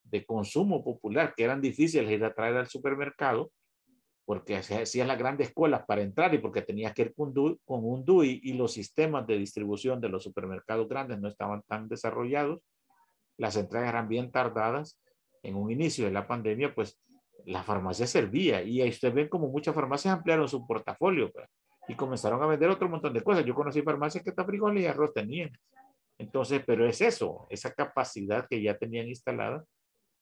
de consumo popular que eran difíciles ir a traer al supermercado, porque se hacían las grandes escuelas para entrar y porque tenías que ir con, con un DUI y los sistemas de distribución de los supermercados grandes no estaban tan desarrollados, las entregas eran bien tardadas, en un inicio de la pandemia, pues la farmacia servía y ahí ustedes ven como muchas farmacias ampliaron su portafolio pues, y comenzaron a vender otro montón de cosas. Yo conocí farmacias que hasta frijoles y arroz tenían. Entonces, pero es eso, esa capacidad que ya tenían instalada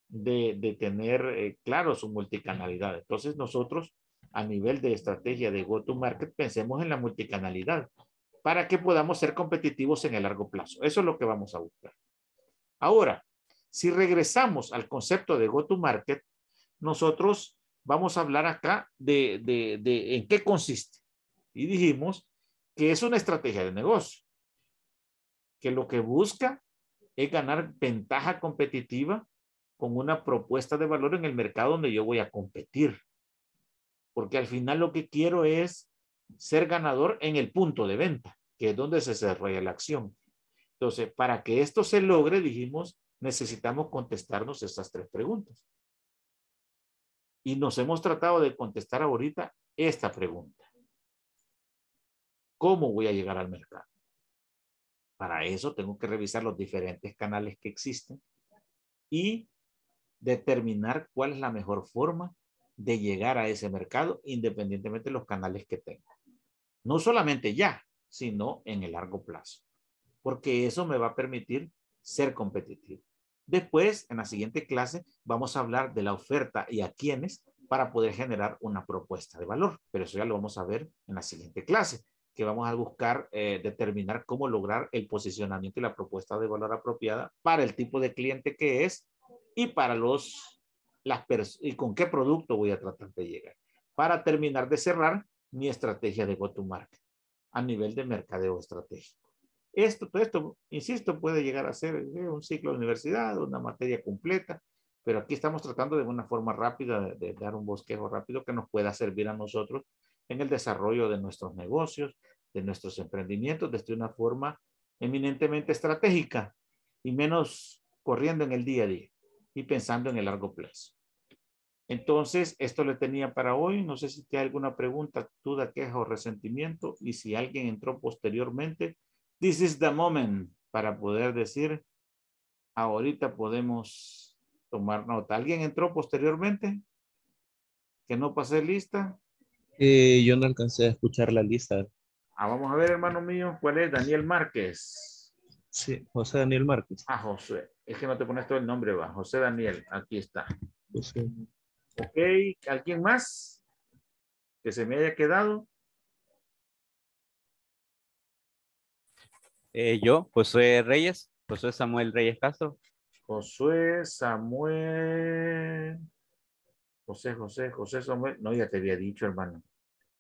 de, tener eh, claro su multicanalidad. Entonces nosotros a nivel de estrategia de go-to-market pensemos en la multicanalidad para que podamos ser competitivos en el largo plazo. Eso es lo que vamos a buscar. Ahora, si regresamos al concepto de go-to-market, nosotros vamos a hablar acá de, de en qué consiste. Y dijimos que es una estrategia de negocio, que lo que busca es ganar ventaja competitiva con una propuesta de valor en el mercado donde yo voy a competir. Porque al final lo que quiero es ser ganador en el punto de venta, que es donde se desarrolla la acción. Entonces, para que esto se logre, dijimos, necesitamos contestarnos estas tres preguntas. Y nos hemos tratado de contestar ahorita esta pregunta. ¿Cómo voy a llegar al mercado? Para eso tengo que revisar los diferentes canales que existen y determinar cuál es la mejor forma de llegar a ese mercado independientemente de los canales que tenga. No solamente ya, sino en el largo plazo, porque eso me va a permitir ser competitivo. Después, en la siguiente clase, vamos a hablar de la oferta y a quiénes para poder generar una propuesta de valor. Pero eso ya lo vamos a ver en la siguiente clase, que vamos a buscar eh, determinar cómo lograr el posicionamiento y la propuesta de valor apropiada para el tipo de cliente que es y para los las y con qué producto voy a tratar de llegar. Para terminar de cerrar mi estrategia de go-to-market a nivel de mercadeo estratégico. Esto, todo esto, insisto, puede llegar a ser eh, un ciclo de universidad, una materia completa, pero aquí estamos tratando de una forma rápida de, dar un bosquejo rápido que nos pueda servir a nosotros en el desarrollo de nuestros negocios, de nuestros emprendimientos, desde una forma eminentemente estratégica y menos corriendo en el día a día y pensando en el largo plazo. Entonces, esto lo tenía para hoy. No sé si hay alguna pregunta, duda, queja o resentimiento. Y si alguien entró posteriormente, This is the moment para poder decir, ahorita podemos tomar nota. ¿Alguien entró posteriormente? ¿Que no pasé lista? yo no alcancé a escuchar la lista. Ah, vamos a ver, hermano mío, ¿cuál es? Daniel Márquez. Sí, José Daniel Márquez. Ah, José. Es que no te pones todo el nombre, va. José Daniel, aquí está. Ok, ¿alguien más que se me haya quedado? Eh, yo, Josué Reyes, José Samuel Reyes Castro. José Samuel. José, José, José Samuel. No, ya te había dicho, hermano.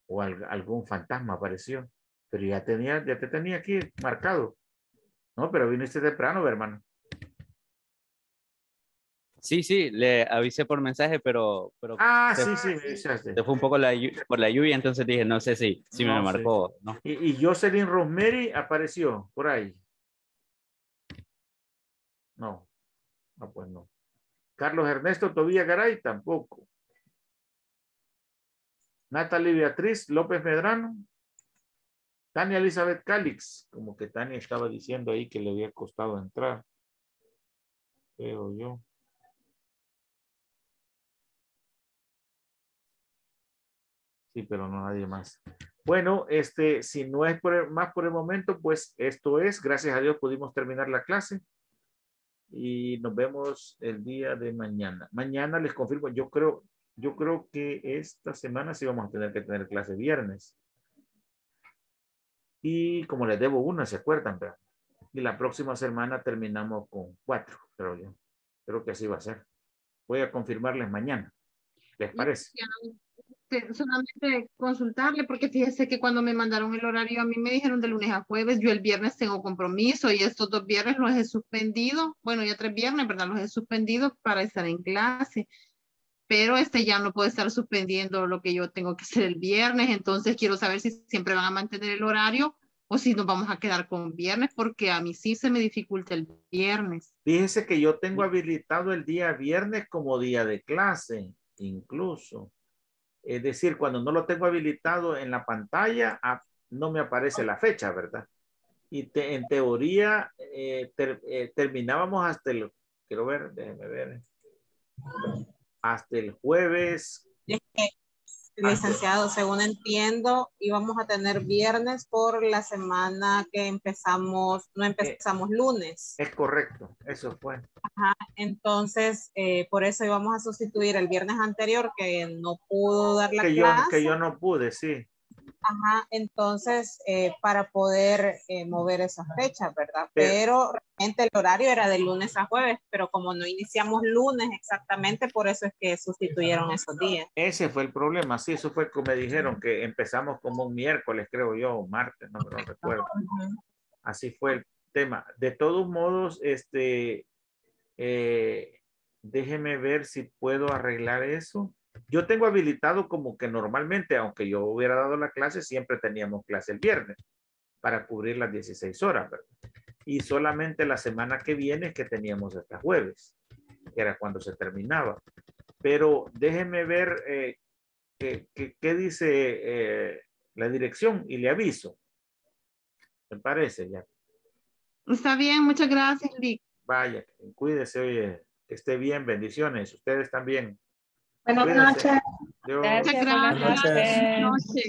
O algún fantasma apareció. Pero ya tenía, ya te tenía aquí marcado. No, pero viniste temprano, hermano. Sí, sí, le avisé por mensaje, pero... pero ah, sí, sí, fue un poco por la lluvia, entonces dije, no sé si, si me marcó. Y, Jocelyn Rosemary apareció por ahí. No, no, pues no. Carlos Ernesto Tobía Garay tampoco. Natalie Beatriz López Medrano. Tania Elizabeth Calix, como que Tania estaba diciendo ahí que le había costado entrar. Pero yo. pero no nadie más. Bueno, este, si no es por más por el momento, pues esto es. Gracias a Dios pudimos terminar la clase. Y nos vemos el día de mañana. Mañana les confirmo, yo creo, yo creo que esta semana sí vamos a tener que tener clase viernes. Y como les debo una, ¿se acuerdan? Pero? Y la próxima semana terminamos con cuatro, creo yo. Creo que así va a ser. Voy a confirmarles mañana. ¿Les parece? solamente consultarle, porque fíjese que cuando me mandaron el horario a mí me dijeron de lunes a jueves, yo el viernes tengo compromiso y estos dos viernes los he suspendido, bueno, ya tres viernes, ¿verdad? Los he suspendido para estar en clase, pero este ya no puede estar suspendiendo lo que yo tengo que hacer el viernes, entonces quiero saber si siempre van a mantener el horario o si nos vamos a quedar con viernes, porque a mí sí se me dificulta el viernes. Fíjese que yo tengo habilitado el día viernes como día de clase, incluso. Es decir, cuando no lo tengo habilitado en la pantalla, ah, no me aparece la fecha, ¿verdad? Y en teoría eh, eh, terminábamos hasta el, quiero ver, déjeme ver, hasta el jueves Licenciado, según entiendo, íbamos a tener viernes por la semana que empezamos, no eh, empezamos lunes. Es correcto, eso fue. Ajá, entonces, eh, por eso íbamos a sustituir el viernes anterior que no pudo dar la que Yo, que yo no pude, sí. Ajá, entonces, eh, para poder eh, mover esas fechas, ¿verdad? Pero realmente el horario era de lunes a jueves, pero como no iniciamos lunes exactamente, por eso es que sustituyeron esos días. Ese fue el problema, sí, eso fue como me dijeron, que empezamos como un miércoles, creo yo, o martes, no, lo recuerdo. Así fue el tema. De todos modos, este, eh, déjeme ver si puedo arreglar eso. Yo tengo habilitado como que normalmente, aunque yo hubiera dado la clase, siempre teníamos clase el viernes para cubrir las 16 horas, ¿verdad? Y solamente la semana que viene es que teníamos hasta jueves, que era cuando se terminaba. Pero déjenme ver eh, qué, dice eh, la dirección y le aviso. ¿Me parece ya? Está bien, muchas gracias, Vaya, cuídese, oye, que esté bien, bendiciones, ustedes también. Buenas noches. gracias. noches.